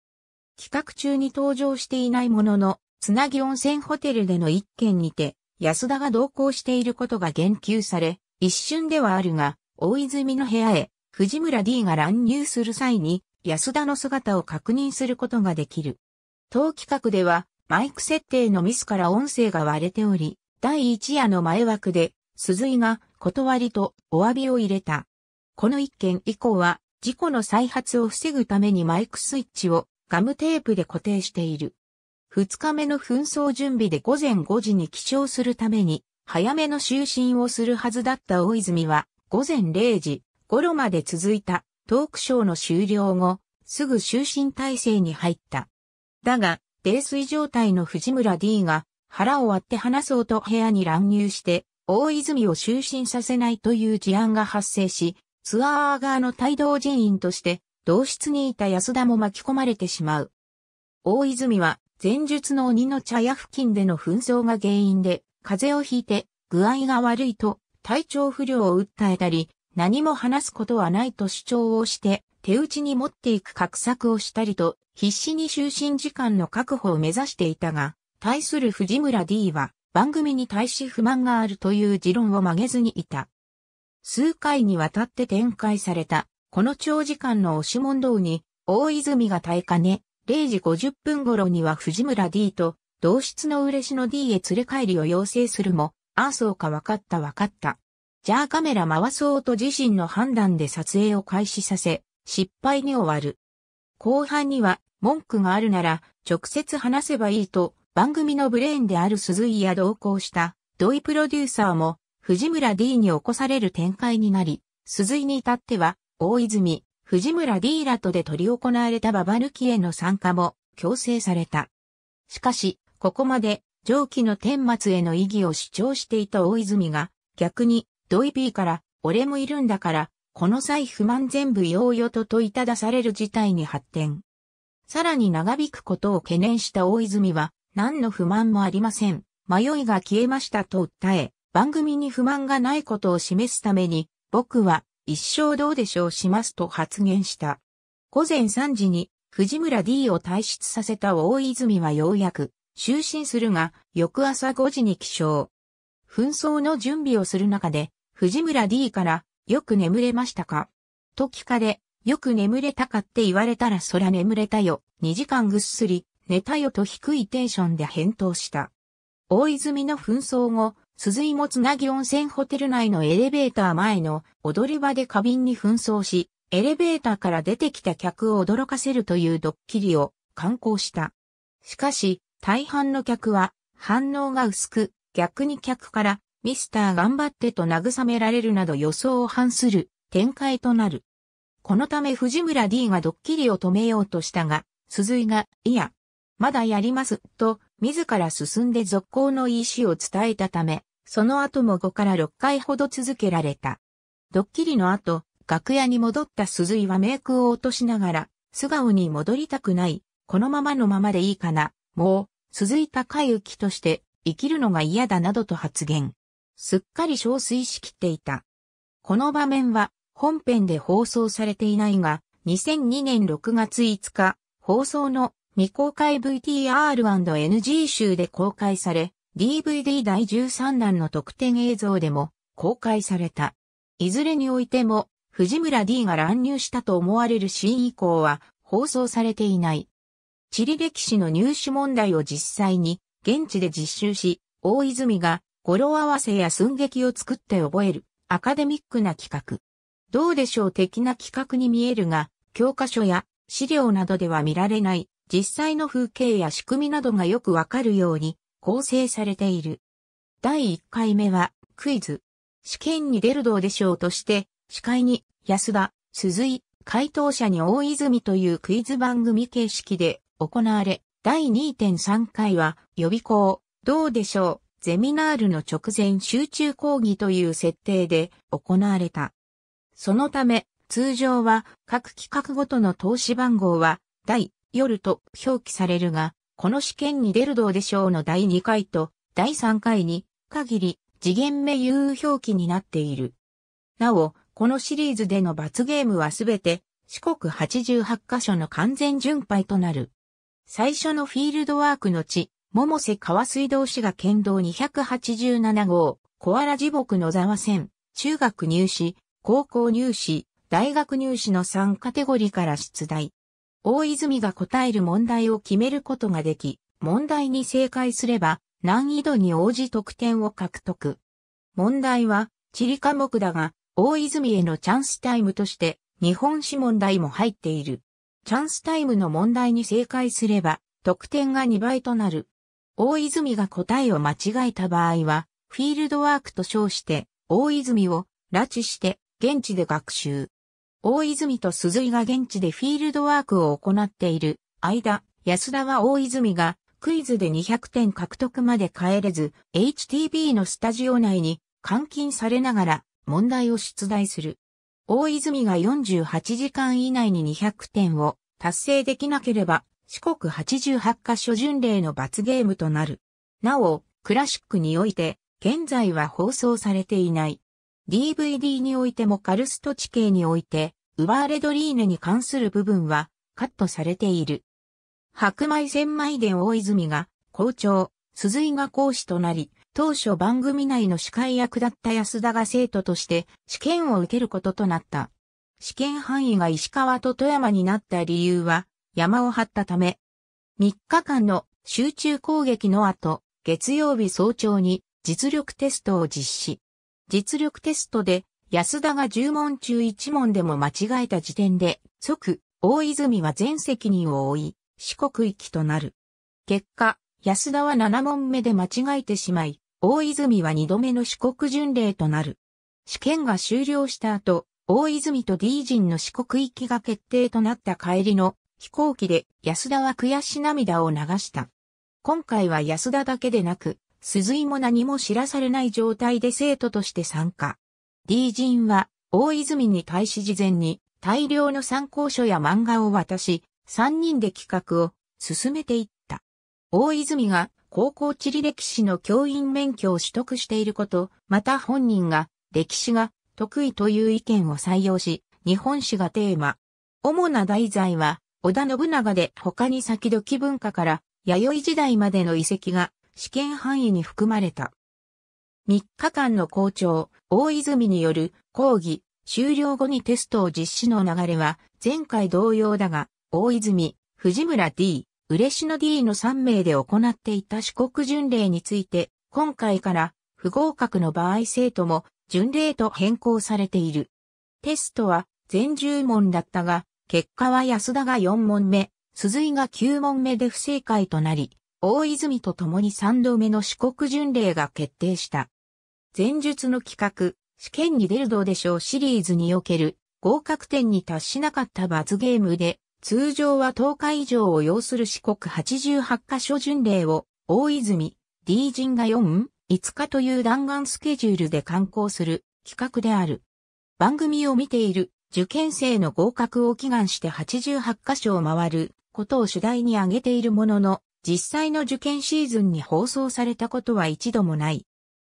企画中に登場していないものの、つなぎ温泉ホテルでの一件にて、安田が同行していることが言及され、一瞬ではあるが、大泉の部屋へ藤村 D が乱入する際に安田の姿を確認することができる。当企画ではマイク設定のミスから音声が割れており、第一夜の前枠で鈴井が断りとお詫びを入れた。この一件以降は事故の再発を防ぐためにマイクスイッチをガムテープで固定している。二日目の紛争準備で午前5時に起床するために早めの就寝をするはずだった大泉は午前0時頃まで続いたトークショーの終了後、すぐ就寝体制に入った。だが、泥酔状態の藤村 D が腹を割って話そうと部屋に乱入して、大泉を就寝させないという事案が発生し、ツアー側の帯同人員として同室にいた安田も巻き込まれてしまう。大泉は前述の鬼の茶屋付近での紛争が原因で風邪をひいて具合が悪いと体調不良を訴えたり、何も話すことはないと主張をして、手打ちに持っていく画策をしたりと、必死に就寝時間の確保を目指していたが、対する藤村 D は、番組に対し不満があるという持論を曲げずにいた。数回にわたって展開された、この長時間の押し問答に、大泉が耐えかね、0時50分頃には藤村 D と、同室の嬉しの D へ連れ帰りを要請するも、ああそうかわかったわかった、ジャーカメラ回そうと自身の判断で撮影を開始させ、失敗に終わる。後半には、文句があるなら、直接話せばいいと、番組のブレーンである鈴井や同行した、土井プロデューサーも、藤村 D に起こされる展開になり、鈴井に至っては、大泉、藤村 D らとで取り行われたババ抜きへの参加も、強制された。しかし、ここまで、上記の天末への意義を主張していた大泉が、逆に、ドイピーから、俺もいるんだから、この際不満全部うよと問いただされる事態に発展。さらに長引くことを懸念した大泉は、何の不満もありません。迷いが消えましたと訴え、番組に不満がないことを示すために、僕は一生どうでしょうしますと発言した。午前3時に藤村 D を退出させた大泉はようやく就寝するが、翌朝5時に起床。紛争の準備をする中で、藤村 D から、よく眠れましたかと聞かれ、よく眠れたかって言われたらそら眠れたよ、2時間ぐっすり、寝たよと低いテンションで返答した。大泉の紛争後、鈴井もつなぎ温泉ホテル内のエレベーター前の踊り場で花瓶に紛争し、エレベーターから出てきた客を驚かせるというドッキリを観行した。しかし、大半の客は反応が薄く、逆に客からミスター頑張ってと慰められるなど予想を反する展開となる。このため藤村 D がドッキリを止めようとしたが、鈴井が、いや、まだやります、と、自ら進んで続行の意思を伝えたため、その後も5から6回ほど続けられた。ドッキリの後、楽屋に戻った鈴井はメイクを落としながら、素顔に戻りたくない、このままのままでいいかな、もう、鈴井隆之として、生きるのが嫌だなどと発言。すっかり憔悴しきっていた。この場面は本編で放送されていないが、2002年6月5日、放送の未公開 VTR&NG 集で公開され、DVD 第13弾の特典映像でも公開された。いずれにおいても、藤村 D が乱入したと思われるシーン以降は放送されていない。地理歴史の入手問題を実際に現地で実習し、大泉が語呂合わせや寸劇を作って覚えるアカデミックな企画。どうでしょう的な企画に見えるが、教科書や資料などでは見られない実際の風景や仕組みなどがよくわかるように構成されている。第1回目はクイズ。試験に出るどうでしょうとして、司会に安田、鈴井、回答者に大泉というクイズ番組形式で行われ、第2.3回は予備校、どうでしょうゼミナールの直前集中講義という設定で行われた。そのため、通常は各企画ごとの投資番号は、第、夜と表記されるが、この試験に出るどうでしょうの第2回と第3回に限り次元目有表記になっている。なお、このシリーズでの罰ゲームはすべて四国88カ所の完全巡配となる。最初のフィールドワークの地、桃瀬川水道市が県道287号、小原地木野沢線、中学入試、高校入試、大学入試の3カテゴリーから出題。大泉が答える問題を決めることができ、問題に正解すれば、難易度に応じ得点を獲得。問題は、地理科目だが、大泉へのチャンスタイムとして、日本史問題も入っている。チャンスタイムの問題に正解すれば、得点が2倍となる。大泉が答えを間違えた場合は、フィールドワークと称して、大泉を拉致して現地で学習。大泉と鈴井が現地でフィールドワークを行っている間、安田は大泉がクイズで200点獲得まで帰れず、HTB のスタジオ内に監禁されながら問題を出題する。大泉が48時間以内に200点を達成できなければ四国八十八カ所巡礼の罰ゲームとなる。なお、クラシックにおいて、現在は放送されていない。DVD においてもカルスト地形において、ウバーレドリーヌに関する部分はカットされている。白米千枚伝大泉が校長、鈴井が講師となり、当初番組内の司会役だった安田が生徒として試験を受けることとなった。試験範囲が石川と富山になった理由は、山を張ったため、3日間の集中攻撃の後、月曜日早朝に実力テストを実施。実力テストで安田が10問中1問でも間違えた時点で即大泉は全責任を負い四国行きとなる。結果、安田は7問目で間違えてしまい、大泉は2度目の四国巡礼となる。試験が終了した後、大泉と D 陣の四国行きが決定となった帰りの飛行機で安田は悔し涙を流した。今回は安田だけでなく、鈴井も何も知らされない状態で生徒として参加。D 人は、大泉に対し事前に大量の参考書や漫画を渡し、3人で企画を進めていった。大泉が高校地理歴史の教員免許を取得していること、また本人が歴史が得意という意見を採用し、日本史がテーマ。主な題材は織田信長で他に先時文化から弥生時代までの遺跡が試験範囲に含まれた。3日間の校長、大泉による講義、終了後にテストを実施の流れは前回同様だが、大泉、藤村 D、嬉野 D の3名で行っていた四国巡礼について、今回から不合格の場合生徒も巡礼と変更されている。テストは全10問だったが、結果は安田が4問目、鈴井が9問目で不正解となり、大泉と共に3度目の四国巡礼が決定した。前述の企画、試験に出るどうでしょうシリーズにおける合格点に達しなかった罰ゲームで、通常は10日以上を要する四国88カ所巡礼を、大泉、D 人が4、5日という弾丸スケジュールで観光する企画である。番組を見ている受験生の合格を祈願して88カ所を回ることを主題に挙げているものの、実際の受験シーズンに放送されたことは一度もない。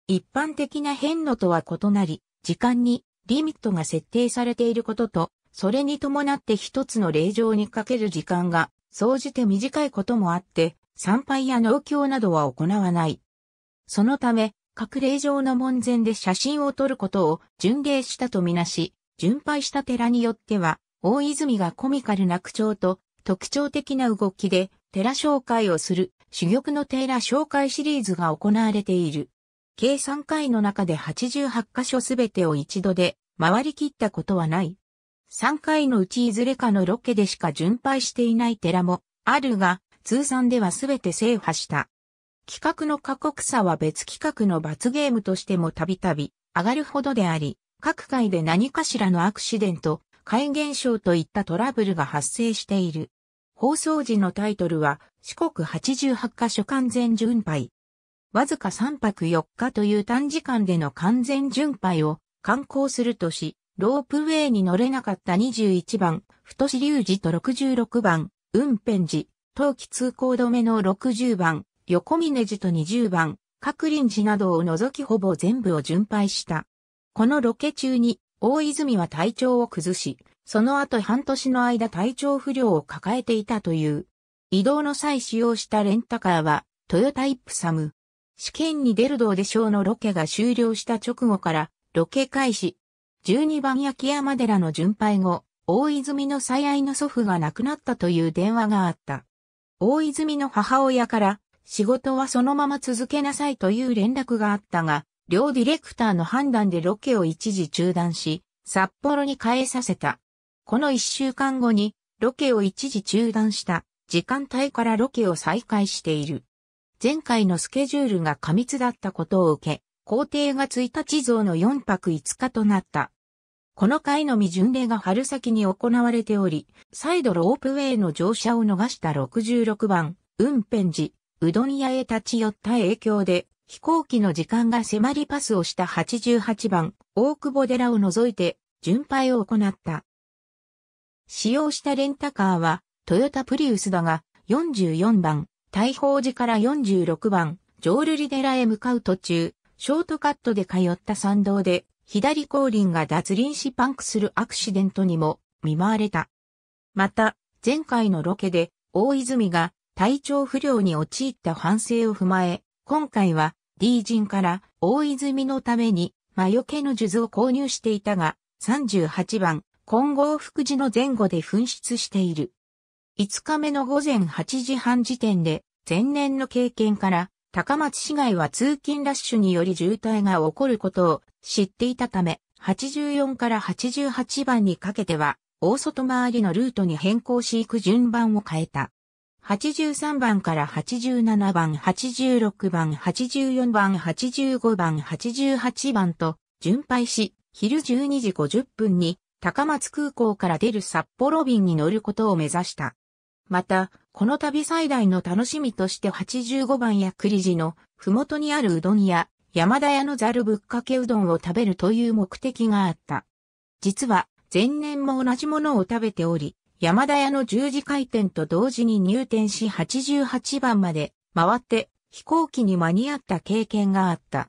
一般的な変のとは異なり、時間にリミットが設定されていることと、それに伴って一つの令状にかける時間が、総じて短いこともあって、参拝や農協などは行わない。そのため、各令状の門前で写真を撮ることを巡礼したとみなし、巡拝した寺によっては、大泉がコミカルな口調と特徴的な動きで寺紹介をする珠玉の寺紹介シリーズが行われている。計3回の中で88箇所すべてを一度で回り切ったことはない。3回のうちいずれかのロケでしか巡拝していない寺もあるが、通算ではすべて制覇した。企画の過酷さは別企画の罰ゲームとしてもたびたび上がるほどであり、各界で何かしらのアクシデント、怪現象といったトラブルが発生している。放送時のタイトルは、四国88カ所完全巡拝。わずか3泊4日という短時間での完全巡拝を観光するとし、ロープウェイに乗れなかった21番、太志隆寺と66番、運辺寺、冬季通行止めの60番、横峰寺と20番、各林寺などを除きほぼ全部を巡拝した。このロケ中に大泉は体調を崩し、その後半年の間体調不良を抱えていたという。移動の際使用したレンタカーはトヨタイップサム。試験に出る道でしょうのロケが終了した直後からロケ開始。12番焼山寺の巡拝後、大泉の最愛の祖父が亡くなったという電話があった。大泉の母親から仕事はそのまま続けなさいという連絡があったが、両ディレクターの判断でロケを一時中断し、札幌に帰させた。この一週間後に、ロケを一時中断した時間帯からロケを再開している。前回のスケジュールが過密だったことを受け、工程が1日像の4泊5日となった。この回のみ巡礼が春先に行われており、再度ロープウェイの乗車を逃した66番、運辺時、うどん屋へ立ち寄った影響で、飛行機の時間が迫りパスをした88番、大久保寺を除いて、巡配を行った。使用したレンタカーは、トヨタプリウスだが、44番、大宝寺から46番、浄瑠璃寺へ向かう途中、ショートカットで通った参道で、左後輪が脱輪しパンクするアクシデントにも見舞われた。また、前回のロケで、大泉が体調不良に陥った反省を踏まえ、今回は D 人から大泉のために魔除けの数珠を購入していたが、38番、金剛福寺の前後で紛失している。5日目の午前8時半時点で、前年の経験から、高松市街は通勤ラッシュにより渋滞が起こることを知っていたため、84から88番にかけては、大外回りのルートに変更し行く順番を変えた。83番から87番、86番、84番、85番、88番と、巡配し、昼12時50分に、高松空港から出る札幌便に乗ることを目指した。また、この旅最大の楽しみとして85番や栗地の、ふもとにあるうどん屋、山田屋のざるぶっかけうどんを食べるという目的があった。実は、前年も同じものを食べており、山田屋の十字回転と同時に入店し88番まで回って飛行機に間に合った経験があった。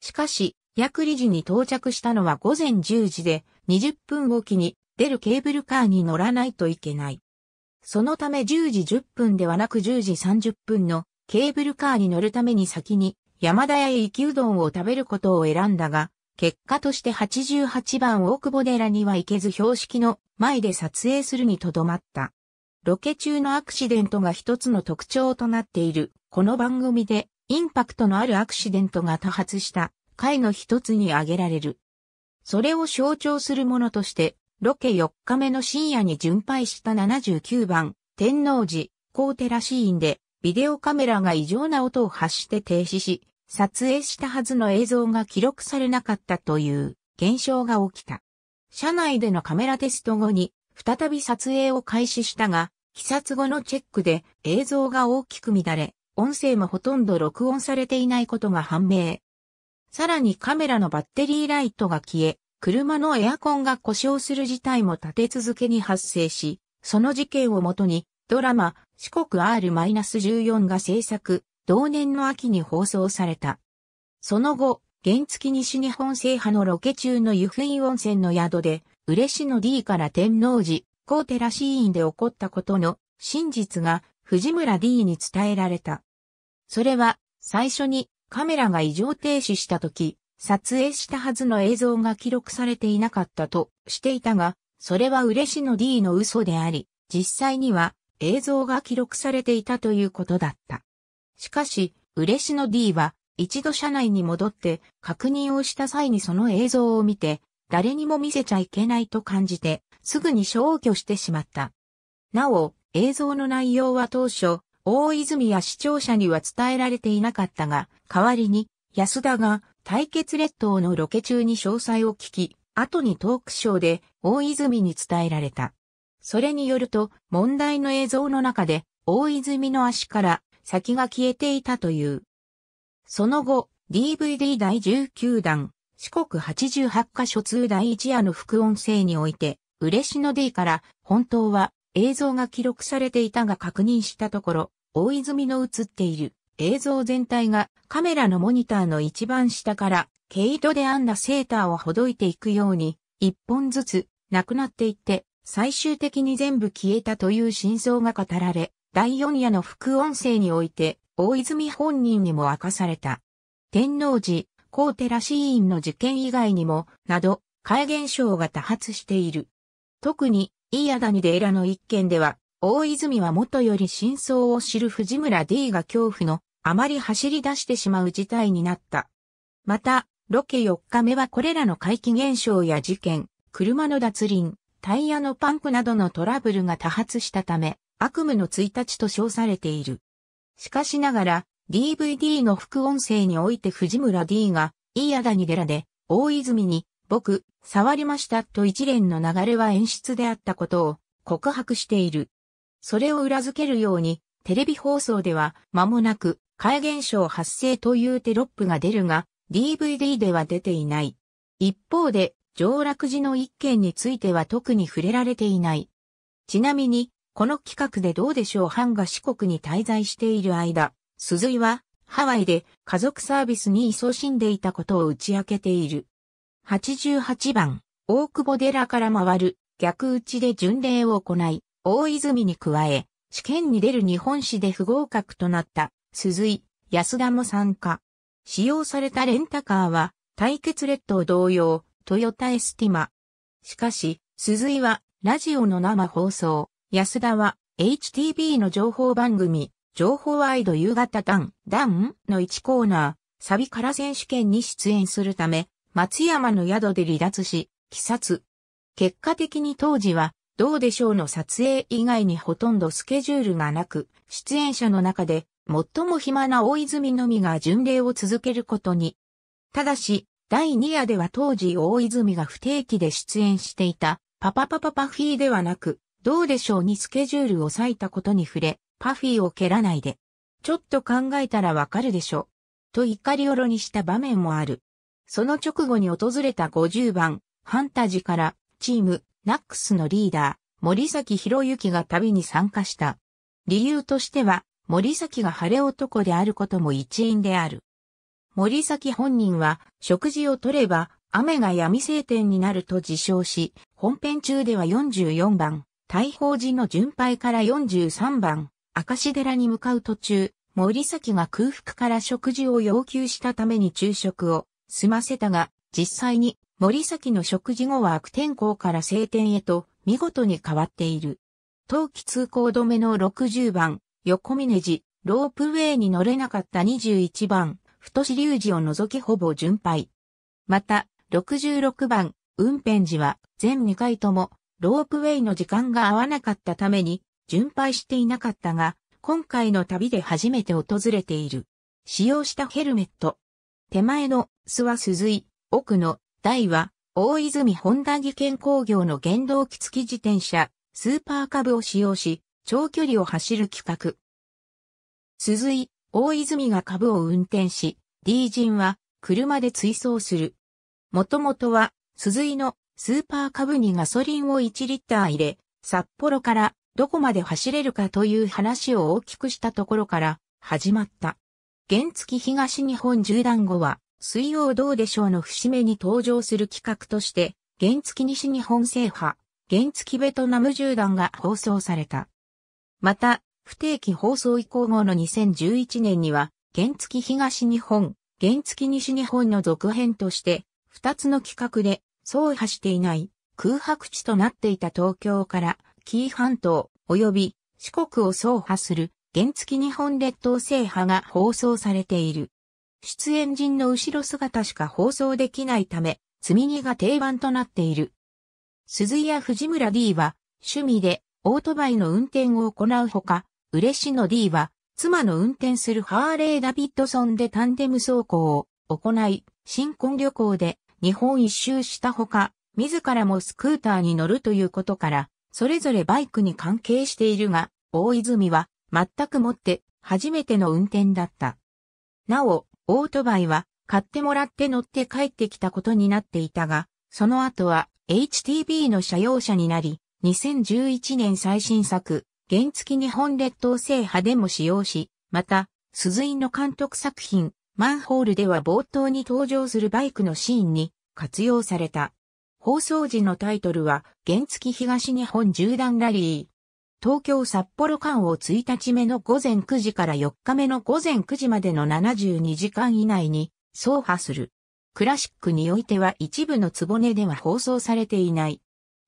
しかし、薬理時に到着したのは午前10時で20分おきに出るケーブルカーに乗らないといけない。そのため10時10分ではなく10時30分のケーブルカーに乗るために先に山田屋へ行きうどんを食べることを選んだが、結果として88番大久保寺には行けず標識の前で撮影するにとどまった。ロケ中のアクシデントが一つの特徴となっている、この番組でインパクトのあるアクシデントが多発した回の一つに挙げられる。それを象徴するものとして、ロケ4日目の深夜に巡拝した79番、天王寺、高寺シーンで、ビデオカメラが異常な音を発して停止し、撮影したはずの映像が記録されなかったという現象が起きた。車内でのカメラテスト後に再び撮影を開始したが、被殺後のチェックで映像が大きく乱れ、音声もほとんど録音されていないことが判明。さらにカメラのバッテリーライトが消え、車のエアコンが故障する事態も立て続けに発生し、その事件をもとに、ドラマ、四国 R-14 が制作、同年の秋に放送された。その後、原付西日本制覇のロケ中の湯布院温泉の宿で、嬉野 D から天王寺、高寺ー院で起こったことの真実が藤村 D に伝えられた。それは、最初にカメラが異常停止した時、撮影したはずの映像が記録されていなかったとしていたが、それは嬉野 D の嘘であり、実際には映像が記録されていたということだった。しかし、嬉野 D は、一度車内に戻って確認をした際にその映像を見て、誰にも見せちゃいけないと感じて、すぐに消去してしまった。なお、映像の内容は当初、大泉や視聴者には伝えられていなかったが、代わりに、安田が対決列島のロケ中に詳細を聞き、後にトークショーで大泉に伝えられた。それによると、問題の映像の中で、大泉の足から先が消えていたという。その後、DVD 第19弾、四国88カ所通第1夜の副音声において、嬉野 D から、本当は映像が記録されていたが確認したところ、大泉の映っている映像全体がカメラのモニターの一番下から毛糸で編んだセーターをほどいていくように、一本ずつなくなっていって、最終的に全部消えたという真相が語られ、第四夜の副音声において、大泉本人にも明かされた。天王寺、高寺委院の事件以外にも、など、怪現象が多発している。特に、イニデイラの一件では、大泉は元より真相を知る藤村 D が恐怖の、あまり走り出してしまう事態になった。また、ロケ4日目はこれらの怪奇現象や事件、車の脱輪、タイヤのパンクなどのトラブルが多発したため、悪夢の1日と称されている。しかしながら、DVD の副音声において藤村 D が、いいあだにでらで、大泉に、僕、触りましたと一連の流れは演出であったことを告白している。それを裏付けるように、テレビ放送では間もなく、怪現象発生というテロップが出るが、DVD では出ていない。一方で、上洛寺の一件については特に触れられていない。ちなみに、この企画でどうでしょうハンが四国に滞在している間、鈴井はハワイで家族サービスに勤しんでいたことを打ち明けている。88番、大久保寺から回る逆打ちで巡礼を行い、大泉に加え、試験に出る日本史で不合格となった鈴井、安田も参加。使用されたレンタカーは、対決列島同様、トヨタエスティマ。しかし、鈴井は、ラジオの生放送、安田は HTB の情報番組、情報ワイド夕方ン、ダンの1コーナー、サビから選手権に出演するため、松山の宿で離脱し、鬼殺。結果的に当時は、どうでしょうの撮影以外にほとんどスケジュールがなく、出演者の中で最も暇な大泉のみが巡礼を続けることに。ただし、第2夜では当時大泉が不定期で出演していた、パパパパパフィーではなく、どうでしょうにスケジュールを割いたことに触れ、パフィーを蹴らないで。ちょっと考えたらわかるでしょ。と怒りおろにした場面もある。その直後に訪れた50番、ファンタジから、チーム、ナックスのリーダー、森崎博之が旅に参加した。理由としては、森崎が晴れ男であることも一因である。森崎本人は、食事を取れば、雨が闇晴天になると自称し、本編中では44番、大宝寺の巡拝から43番、明石寺に向かう途中、森崎が空腹から食事を要求したために昼食を済ませたが、実際に森崎の食事後は悪天候から晴天へと見事に変わっている。冬季通行止めの60番、横峰寺、ロープウェイに乗れなかった21番、太志隆寺を除きほぼ巡拝。また、66番、雲辺寺は全2回ともロープウェイの時間が合わなかったために、巡配していなかったが、今回の旅で初めて訪れている。使用したヘルメット。手前の諏訪鈴井、奥の台は、大泉本田技研工業の原動機付き自転車、スーパーカブを使用し、長距離を走る企画。鈴井、大泉が株を運転し、D 人は車で追走する。もともとは、鈴井のスーパーカブにガソリンを1リッター入れ、札幌からどこまで走れるかという話を大きくしたところから始まった。原付東日本縦断後は水曜どうでしょうの節目に登場する企画として、原付西日本制覇、原付ベトナム縦断が放送された。また、不定期放送以降後の2011年には、原付東日本、原付西日本の続編として、2つの企画で走破していない空白地となっていた東京から紀伊半島及び四国を走破する原付日本列島制覇が放送されている。出演陣の後ろ姿しか放送できないため、積み荷が定番となっている。鈴井や藤村 D は趣味でオートバイの運転を行うほか、嬉野 D は妻の運転するハーレー・ダビッドソンでタンデム走行を行い、新婚旅行で日本一周したほか、自らもスクーターに乗るということから、それぞれバイクに関係しているが、大泉は全くもって初めての運転だった。なお、オートバイは買ってもらって乗って帰ってきたことになっていたが、その後は HTB の車用車になり、2011年最新作、原付日本列島制覇でも使用し、また、鈴井の監督作品、マンホールでは冒頭に登場するバイクのシーンに活用された。放送時のタイトルは、原付東日本縦断ラリー。東京札幌間を1日目の午前9時から4日目の午前9時までの72時間以内に走破する。クラシックにおいては一部のつぼねでは放送されていない。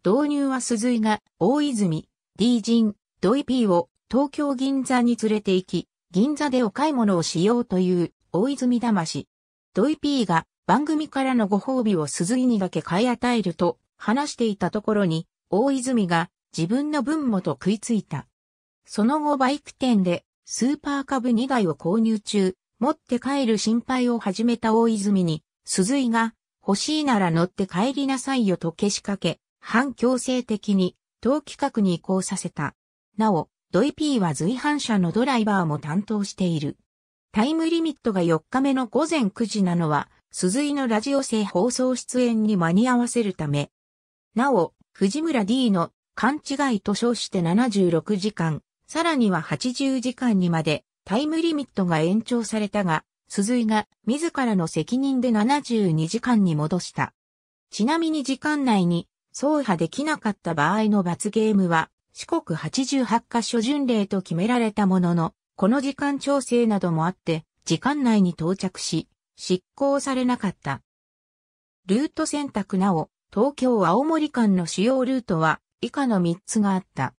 導入は鈴井が大泉、D 人、ドイピーを東京銀座に連れて行き、銀座でお買い物をしようという大泉魂。イピーが番組からのご褒美を鈴木にだけ買い与えると話していたところに、大泉が自分の分もと食いついた。その後バイク店でスーパーカブ2台を購入中、持って帰る心配を始めた大泉に、鈴井が欲しいなら乗って帰りなさいよとけしかけ、反強制的に当企画に移行させた。なお、ドイピーは随伴車のドライバーも担当している。タイムリミットが4日目の午前9時なのは、鈴井のラジオ生放送出演に間に合わせるため。なお、藤村 D の勘違いと称して76時間、さらには80時間にまでタイムリミットが延長されたが、鈴井が自らの責任で72時間に戻した。ちなみに時間内に走破できなかった場合の罰ゲームは四国88カ所巡礼と決められたものの、この時間調整などもあって、時間内に到着し、執行されなかった。ルート選択なお、東京青森間の主要ルートは以下の3つがあった。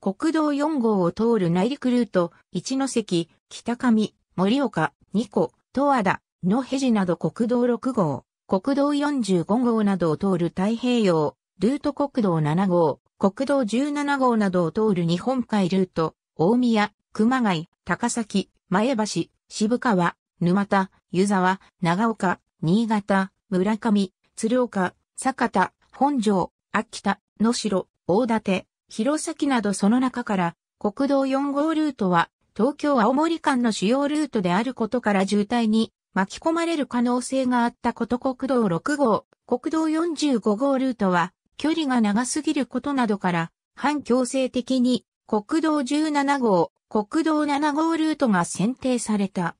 国道4号を通る内陸ルート、一ノ関、北上、盛岡、二子、十和田、野辺地など国道6号、国道45号などを通る太平洋、ルート国道7号、国道17号などを通る日本海ルート、大宮、熊谷、高崎、前橋、渋川、沼田、湯沢、長岡、新潟、村上、鶴岡、酒田、本庄、秋田、野城、大館、弘前などその中から、国道4号ルートは、東京青森間の主要ルートであることから渋滞に巻き込まれる可能性があったこと国道6号、国道45号ルートは、距離が長すぎることなどから、反強制的に国道17号、国道7号ルートが選定された。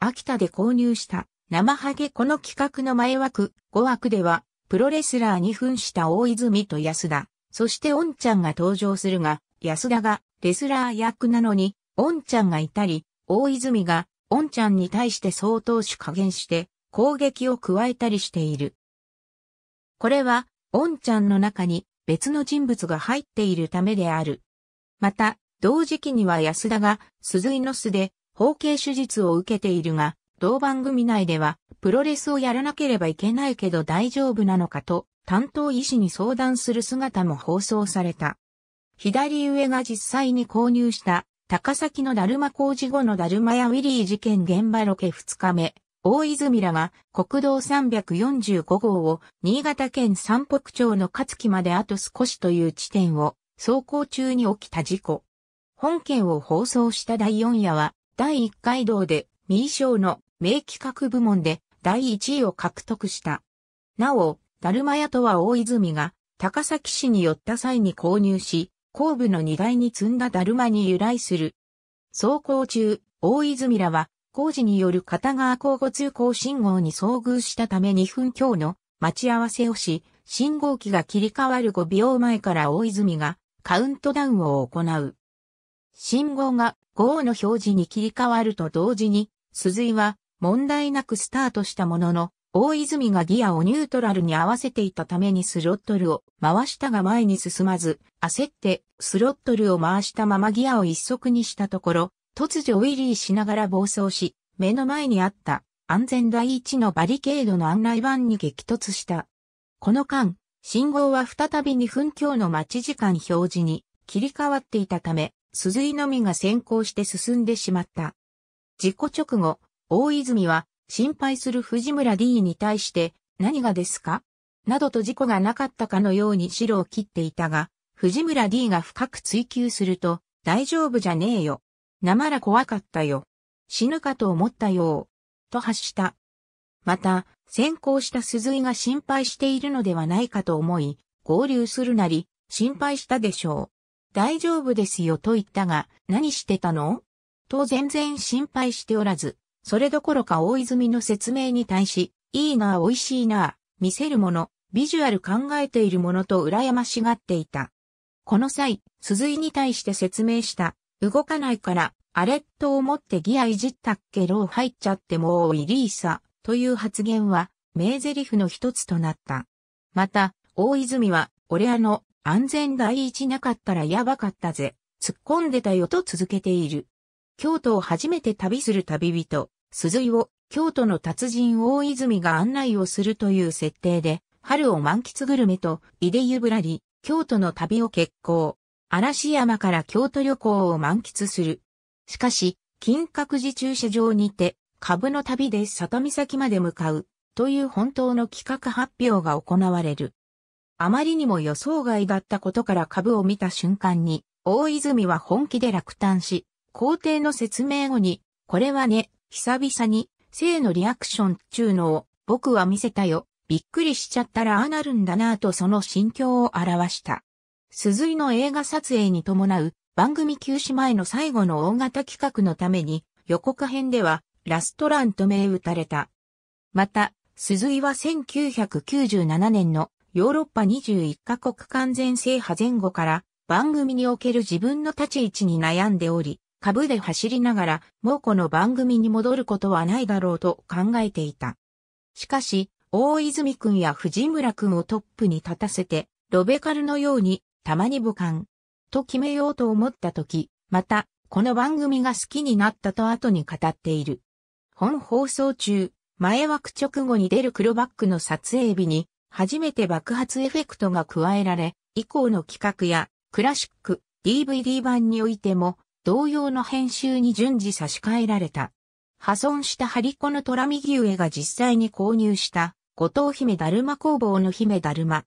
秋田で購入した生ハゲこの企画の前枠、5枠では、プロレスラーに扮した大泉と安田、そして恩ちゃんが登場するが、安田がレスラー役なのに、恩ちゃんがいたり、大泉が恩ちゃんに対して相当手加減して攻撃を加えたりしている。これは、恩ちゃんの中に別の人物が入っているためである。また、同時期には安田が鈴井の巣で包茎手術を受けているが、同番組内ではプロレスをやらなければいけないけど大丈夫なのかと担当医師に相談する姿も放送された。左上が実際に購入した高崎のだるま工事後のだるまやウィリー事件現場ロケ2日目、大泉らが国道345号を新潟県三北町の勝木まであと少しという地点を走行中に起きた事故。本件を放送した第4夜は、第1回道で、ミー賞の名企画部門で第1位を獲得した。なお、ダルマ屋とは大泉が、高崎市に寄った際に購入し、後部の荷台に積んだダルマに由来する。走行中、大泉らは、工事による片側交互通行信号に遭遇したため2分強の待ち合わせをし、信号機が切り替わる5秒前から大泉がカウントダウンを行う。信号が GO の表示に切り替わると同時に、鈴井は問題なくスタートしたものの、大泉がギアをニュートラルに合わせていたためにスロットルを回したが前に進まず、焦ってスロットルを回したままギアを一足にしたところ、突如ウィリーしながら暴走し、目の前にあった安全第一のバリケードの案内板に激突した。この間、信号は再び2分強の待ち時間表示に切り替わっていたため、鈴井のみが先行して進んでしまった。事故直後、大泉は心配する藤村 D に対して何がですかなどと事故がなかったかのように白を切っていたが、藤村 D が深く追求すると、大丈夫じゃねえよ。なまら怖かったよ。死ぬかと思ったよと発した。また、先行した鈴井が心配しているのではないかと思い、合流するなり、心配したでしょう。大丈夫ですよと言ったが、何してたのと全然心配しておらず、それどころか大泉の説明に対し、いいなぁ美味しいなぁ、見せるもの、ビジュアル考えているものと羨ましがっていた。この際、鈴井に対して説明した。動かないから、あれと思ってギアいじったっけろう入っちゃってもういリーサ、という発言は、名台詞の一つとなった。また、大泉は、俺あの、安全第一なかったらやばかったぜ。突っ込んでたよと続けている。京都を初めて旅する旅人、鈴井を京都の達人大泉が案内をするという設定で、春を満喫グルメと、井出ゆぶらり、京都の旅を決行。嵐山から京都旅行を満喫する。しかし、金閣寺駐車場にて、株の旅で里岬まで向かう、という本当の企画発表が行われる。あまりにも予想外だったことから株を見た瞬間に、大泉は本気で落胆し、皇帝の説明後に、これはね、久々に、性のリアクションっちゅうのを、僕は見せたよ。びっくりしちゃったらああなるんだなぁとその心境を表した。鈴井の映画撮影に伴う番組休止前の最後の大型企画のために予告編ではラストランと銘打たれた。また、鈴井は1997年のヨーロッパ21カ国完全制覇前後から番組における自分の立ち位置に悩んでおり、株で走りながらもうこの番組に戻ることはないだろうと考えていた。しかし、大泉くんや藤村くんをトップに立たせて、ロベカルのように、たまに武漢、と決めようと思った時、また、この番組が好きになったと後に語っている。本放送中、前枠直後に出る黒バックの撮影日に、初めて爆発エフェクトが加えられ、以降の企画やクラシック、DVD 版においても同様の編集に順次差し替えられた。破損した張り子の虎右上が実際に購入した後藤姫だるま工房の姫だるま。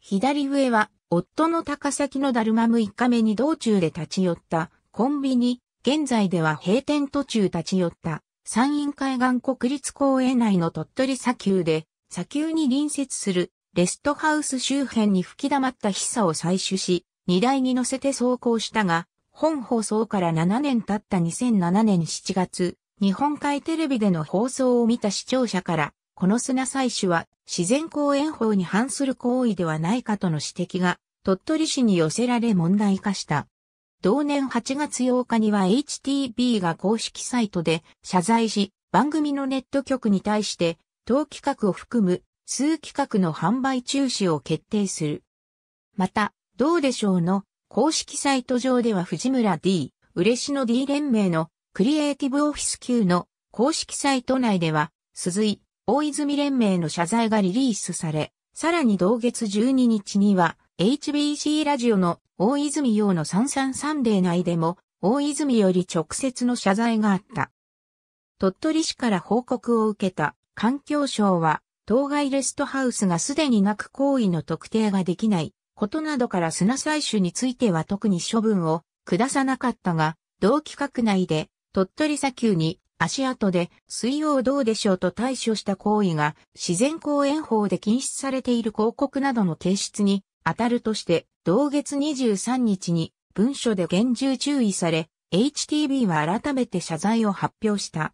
左上は夫の高崎のだるま6日目に道中で立ち寄ったコンビニ、現在では閉店途中立ち寄った山陰海岸国立公園内の鳥取砂丘で砂丘に隣接するレストハウス周辺に吹き溜まったヒサを採取し、荷台に乗せて走行したが、本放送から7年経った2007年7月、日本海テレビでの放送を見た視聴者から、この砂採取は自然公園法に反する行為ではないかとの指摘が鳥取市に寄せられ問題化した。同年8月8日には HTB が公式サイトで謝罪し、番組のネット局に対して当企画を含む数企画の販売中止を決定する。また、どうでしょうの公式サイト上では藤村 D、嬉野 D 連盟のクリエイティブオフィス級の公式サイト内では、鈴井、大泉連盟の謝罪がリリースされ、さらに同月12日には、HBC ラジオの大泉洋の3 3三デー内でも、大泉より直接の謝罪があった。鳥取市から報告を受けた環境省は、当該レストハウスがすでになく行為の特定ができないことなどから砂採取については特に処分を下さなかったが、同規格内で鳥取砂丘に足跡で水曜どうでしょうと対処した行為が自然公園法で禁止されている広告などの提出に当たるとして同月23日に文書で厳重注意され HTB は改めて謝罪を発表した。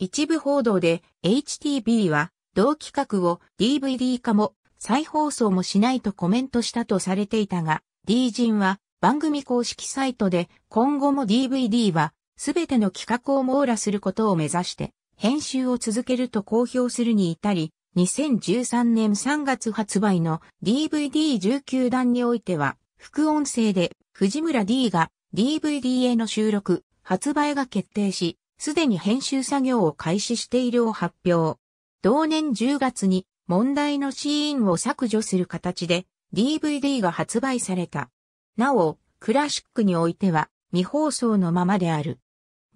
一部報道で HTB は同企画を DVD 化も再放送もしないとコメントしたとされていたが、D 人は番組公式サイトで今後も DVD はすべての企画を網羅することを目指して編集を続けると公表するに至り、2013年3月発売の DVD19 弾においては副音声で藤村 D が DVD への収録、発売が決定し、すでに編集作業を開始しているを発表。同年10月に問題のシーンを削除する形で DVD が発売された。なお、クラシックにおいては未放送のままである。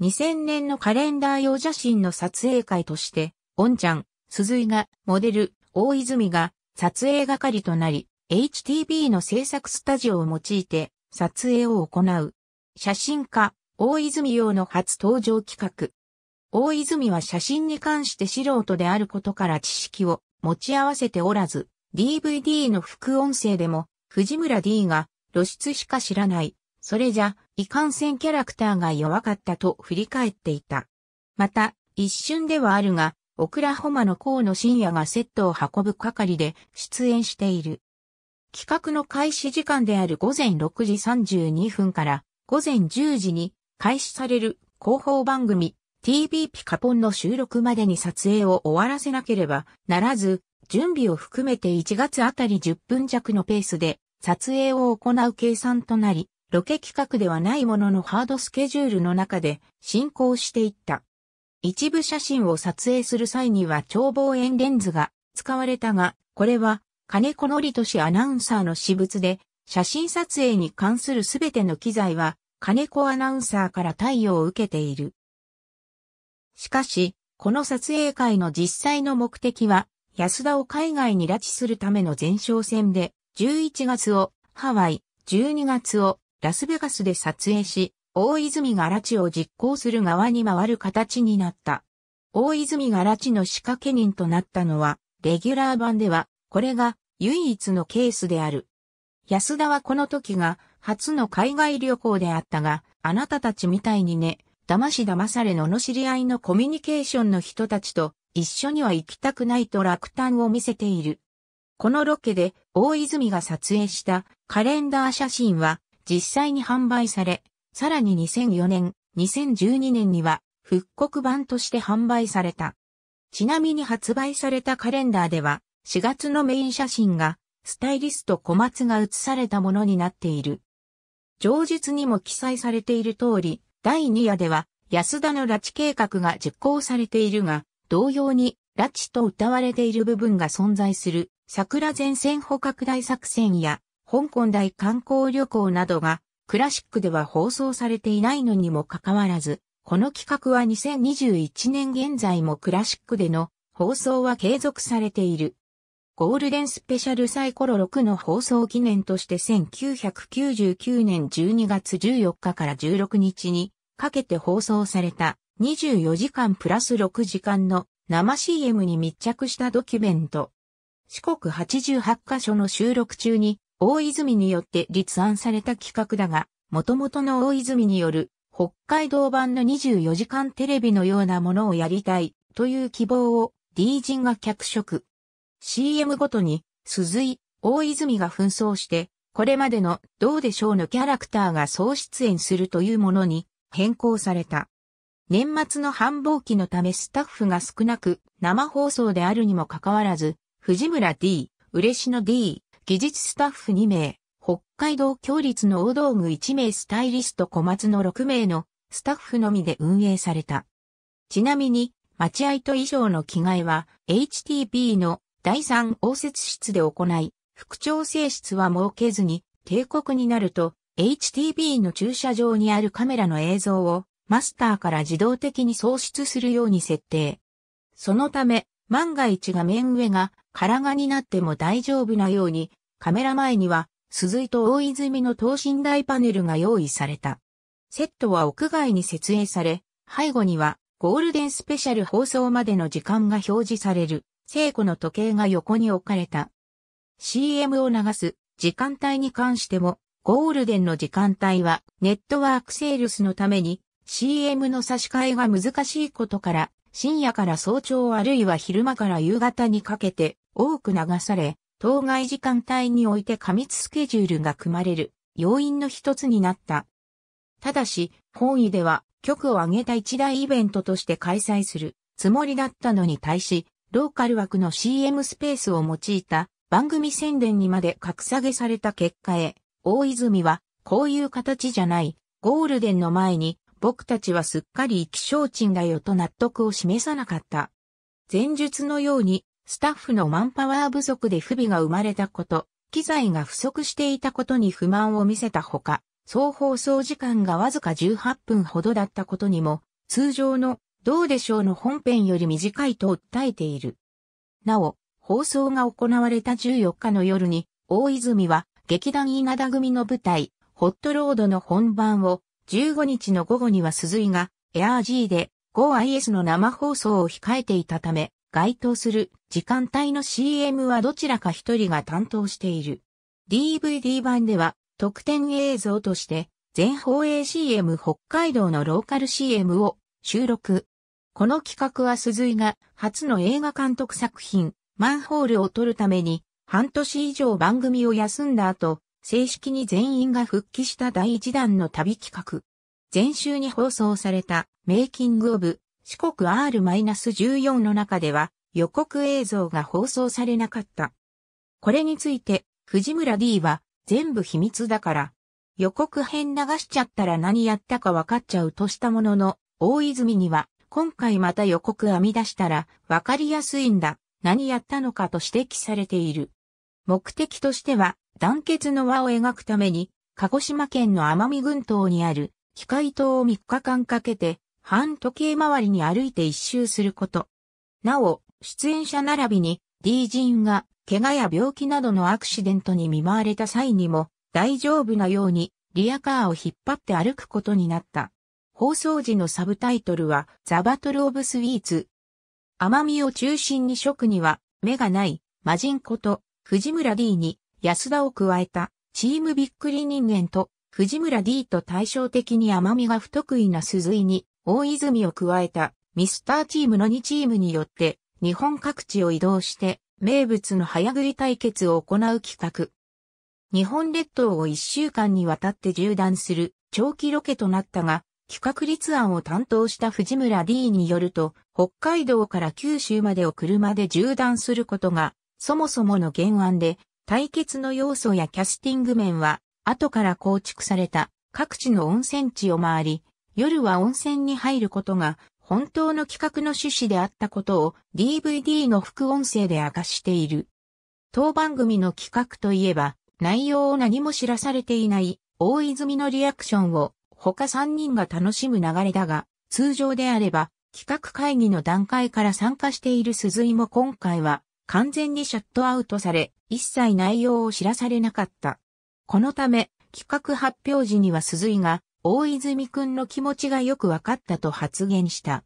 2000年のカレンダー用写真の撮影会として、オンちゃん、鈴井が、モデル、大泉が、撮影係となり、HTB の制作スタジオを用いて、撮影を行う。写真家、大泉洋の初登場企画。大泉は写真に関して素人であることから知識を持ち合わせておらず、DVD の副音声でも、藤村 D が露出しか知らない。それじゃ、いかんせんキャラクターが弱かったと振り返っていた。また、一瞬ではあるが、オクラホマの河野深也がセットを運ぶ係で出演している。企画の開始時間である午前6時32分から午前10時に開始される広報番組 TV ピカポンの収録までに撮影を終わらせなければならず、準備を含めて1月あたり10分弱のペースで撮影を行う計算となり、ロケ企画ではないもののハードスケジュールの中で進行していった。一部写真を撮影する際には超望遠レンズが使われたが、これは金子のりとしアナウンサーの私物で、写真撮影に関するすべての機材は金子アナウンサーから対応を受けている。しかし、この撮影会の実際の目的は、安田を海外に拉致するための前哨戦で、11月をハワイ、12月をラスベガスで撮影し、大泉が拉致を実行する側に回る形になった。大泉が拉致の仕掛け人となったのは、レギュラー版では、これが唯一のケースである。安田はこの時が初の海外旅行であったが、あなたたちみたいにね、騙し騙され罵り合いのコミュニケーションの人たちと一緒には行きたくないと落胆を見せている。このロケで大泉が撮影したカレンダー写真は実際に販売され、さらに2004年、2012年には復刻版として販売された。ちなみに発売されたカレンダーでは4月のメイン写真がスタイリスト小松が写されたものになっている。上述にも記載されている通り、第2夜では、安田の拉致計画が実行されているが、同様に、拉致と歌われている部分が存在する、桜前線捕獲大作戦や、香港大観光旅行などが、クラシックでは放送されていないのにもかかわらず、この企画は2021年現在もクラシックでの放送は継続されている。ゴールデンスペシャルサイコロ6の放送記念として1999年12月14日から16日にかけて放送された24時間プラス6時間の生 CM に密着したドキュメント。四国88カ所の収録中に大泉によって立案された企画だが、元々の大泉による北海道版の24時間テレビのようなものをやりたいという希望を D 人が脚色。CM ごとに、鈴井、大泉が紛争して、これまでのどうでしょうのキャラクターが総出演するというものに変更された。年末の繁忙期のためスタッフが少なく生放送であるにもかかわらず、藤村 D、嬉野 D、技術スタッフ2名、北海道協立の大道具1名スタイリスト小松の6名のスタッフのみで運営された。ちなみに、待合と以上の着替えは HTP の第三応接室で行い、副調整室は設けずに、帝国になると、HTB の駐車場にあるカメラの映像をマスターから自動的に送出するように設定。そのため、万が一画面上が空になっても大丈夫なように、カメラ前には鈴井と大泉の等身大パネルが用意された。セットは屋外に設営され、背後にはゴールデンスペシャル放送までの時間が表示される聖子の時計が横に置かれた。CM を流す時間帯に関しても、ゴールデンの時間帯はネットワークセールスのために CM の差し替えが難しいことから深夜から早朝あるいは昼間から夕方にかけて多く流され、当該時間帯において過密スケジュールが組まれる要因の一つになった。ただし、本位では局を挙げた一大イベントとして開催するつもりだったのに対し、ローカル枠の CM スペースを用いた番組宣伝にまで格下げされた結果へ、大泉は、こういう形じゃない、ゴールデンの前に、僕たちはすっかり意気消沈だよと納得を示さなかった。前述のように、スタッフのマンパワー不足で不備が生まれたこと、機材が不足していたことに不満を見せたほか、総放送時間がわずか18分ほどだったことにも、通常のどうでしょうの本編より短いと訴えている。なお、放送が行われた14日の夜に、大泉は劇団稲田組の舞台、ホットロードの本番を、15日の午後には鈴井が、エアー G で GoIS の生放送を控えていたため、該当する時間帯の CM はどちらか一人が担当している。DVD 版では、特典映像として、全放映 CM 北海道のローカル CM を収録。この企画は鈴井が初の映画監督作品、マンホールを撮るために、半年以上番組を休んだ後、正式に全員が復帰した第一弾の旅企画。前週に放送されたメイキングオブ四国 R-14 の中では予告映像が放送されなかった。これについて藤村 D は全部秘密だから予告編流しちゃったら何やったか分かっちゃうとしたものの大泉には、今回また予告編み出したら、わかりやすいんだ、何やったのかと指摘されている。目的としては、団結の輪を描くために、鹿児島県の奄美群島にある、機械島を3日間かけて、半時計回りに歩いて一周すること。なお、出演者並びに、D 人が、怪我や病気などのアクシデントに見舞われた際にも、大丈夫なように、リアカーを引っ張って歩くことになった。放送時のサブタイトルは、ザ・バトル・オブ・スイーツ。甘みを中心に食には、目がない、魔人こと、藤村 D に、安田を加えた、チームびっくり人間と、藤村 D と対照的に甘みが不得意な鈴井に、大泉を加えた、ミスターチームの2チームによって、日本各地を移動して、名物の早食い対決を行う企画。日本列島を1週間にわたって縦断する長期ロケとなったが、企画立案を担当した藤村 D によると、北海道から九州までを車で縦断することが、そもそもの原案で、対決の要素やキャスティング面は、後から構築された各地の温泉地を回り、夜は温泉に入ることが、本当の企画の趣旨であったことを DVD の副音声で明かしている。当番組の企画といえば、内容を何も知らされていない、大泉のリアクションを他3人が楽しむ流れだが、通常であれば、企画会議の段階から参加している鈴井も今回は、完全にシャットアウトされ、一切内容を知らされなかった。このため、企画発表時には鈴井が、大泉くんの気持ちがよくわかったと発言した。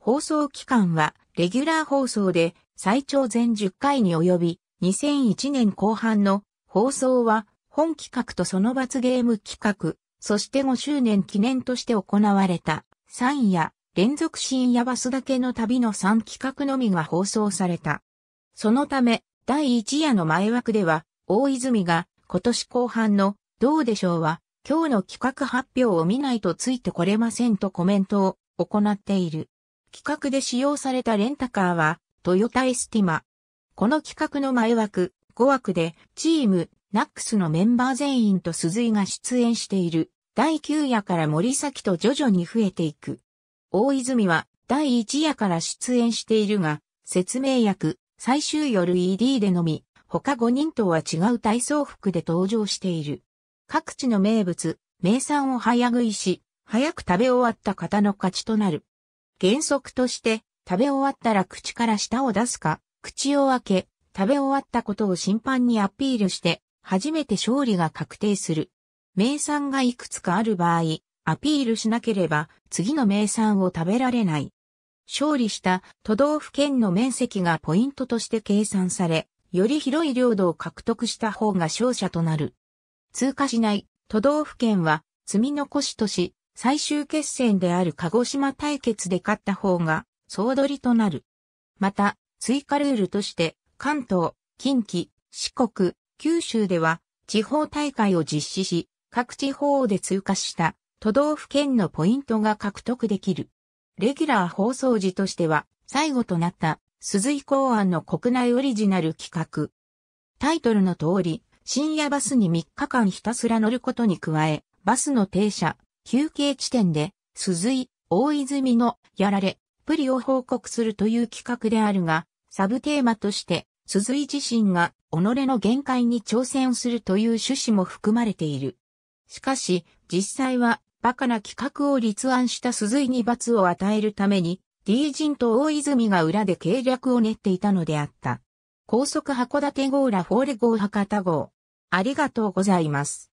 放送期間は、レギュラー放送で、最長全10回に及び、2001年後半の放送は、本企画とその罰ゲーム企画、そして5周年記念として行われた3夜連続深夜バスだけの旅の3企画のみが放送された。そのため、第1夜の前枠では、大泉が今年後半のどうでしょうは、今日の企画発表を見ないとついてこれませんとコメントを行っている。企画で使用されたレンタカーは、トヨタエスティマ。この企画の前枠、5枠で、チーム、ナックスのメンバー全員と鈴井が出演している第9夜から森崎と徐々に増えていく。大泉は第1夜から出演しているが、説明役、最終夜 ED でのみ、他5人とは違う体操服で登場している。各地の名物、名産を早食いし、早く食べ終わった方の勝ちとなる。原則として、食べ終わったら口から舌を出すか、口を開け、食べ終わったことを審判にアピールして、初めて勝利が確定する。名産がいくつかある場合、アピールしなければ次の名産を食べられない。勝利した都道府県の面積がポイントとして計算され、より広い領土を獲得した方が勝者となる。通過しない都道府県は積み残しとし、最終決戦である鹿児島対決で勝った方が総取りとなる。また、追加ルールとして、関東、近畿、四国、九州では地方大会を実施し、各地方で通過した都道府県のポイントが獲得できる。レギュラー放送時としては最後となった鈴井公安の国内オリジナル企画。タイトルの通り、深夜バスに3日間ひたすら乗ることに加え、バスの停車、休憩地点で、鈴井、大泉の、やられ、プリを報告するという企画であるが、サブテーマとして、鈴井自身が己の限界に挑戦するという趣旨も含まれている。しかし、実際は、バカな企画を立案した鈴井に罰を与えるために、D 人と大泉が裏で計略を練っていたのであった。高速函館号ラフォーレ号博多号。ありがとうございます。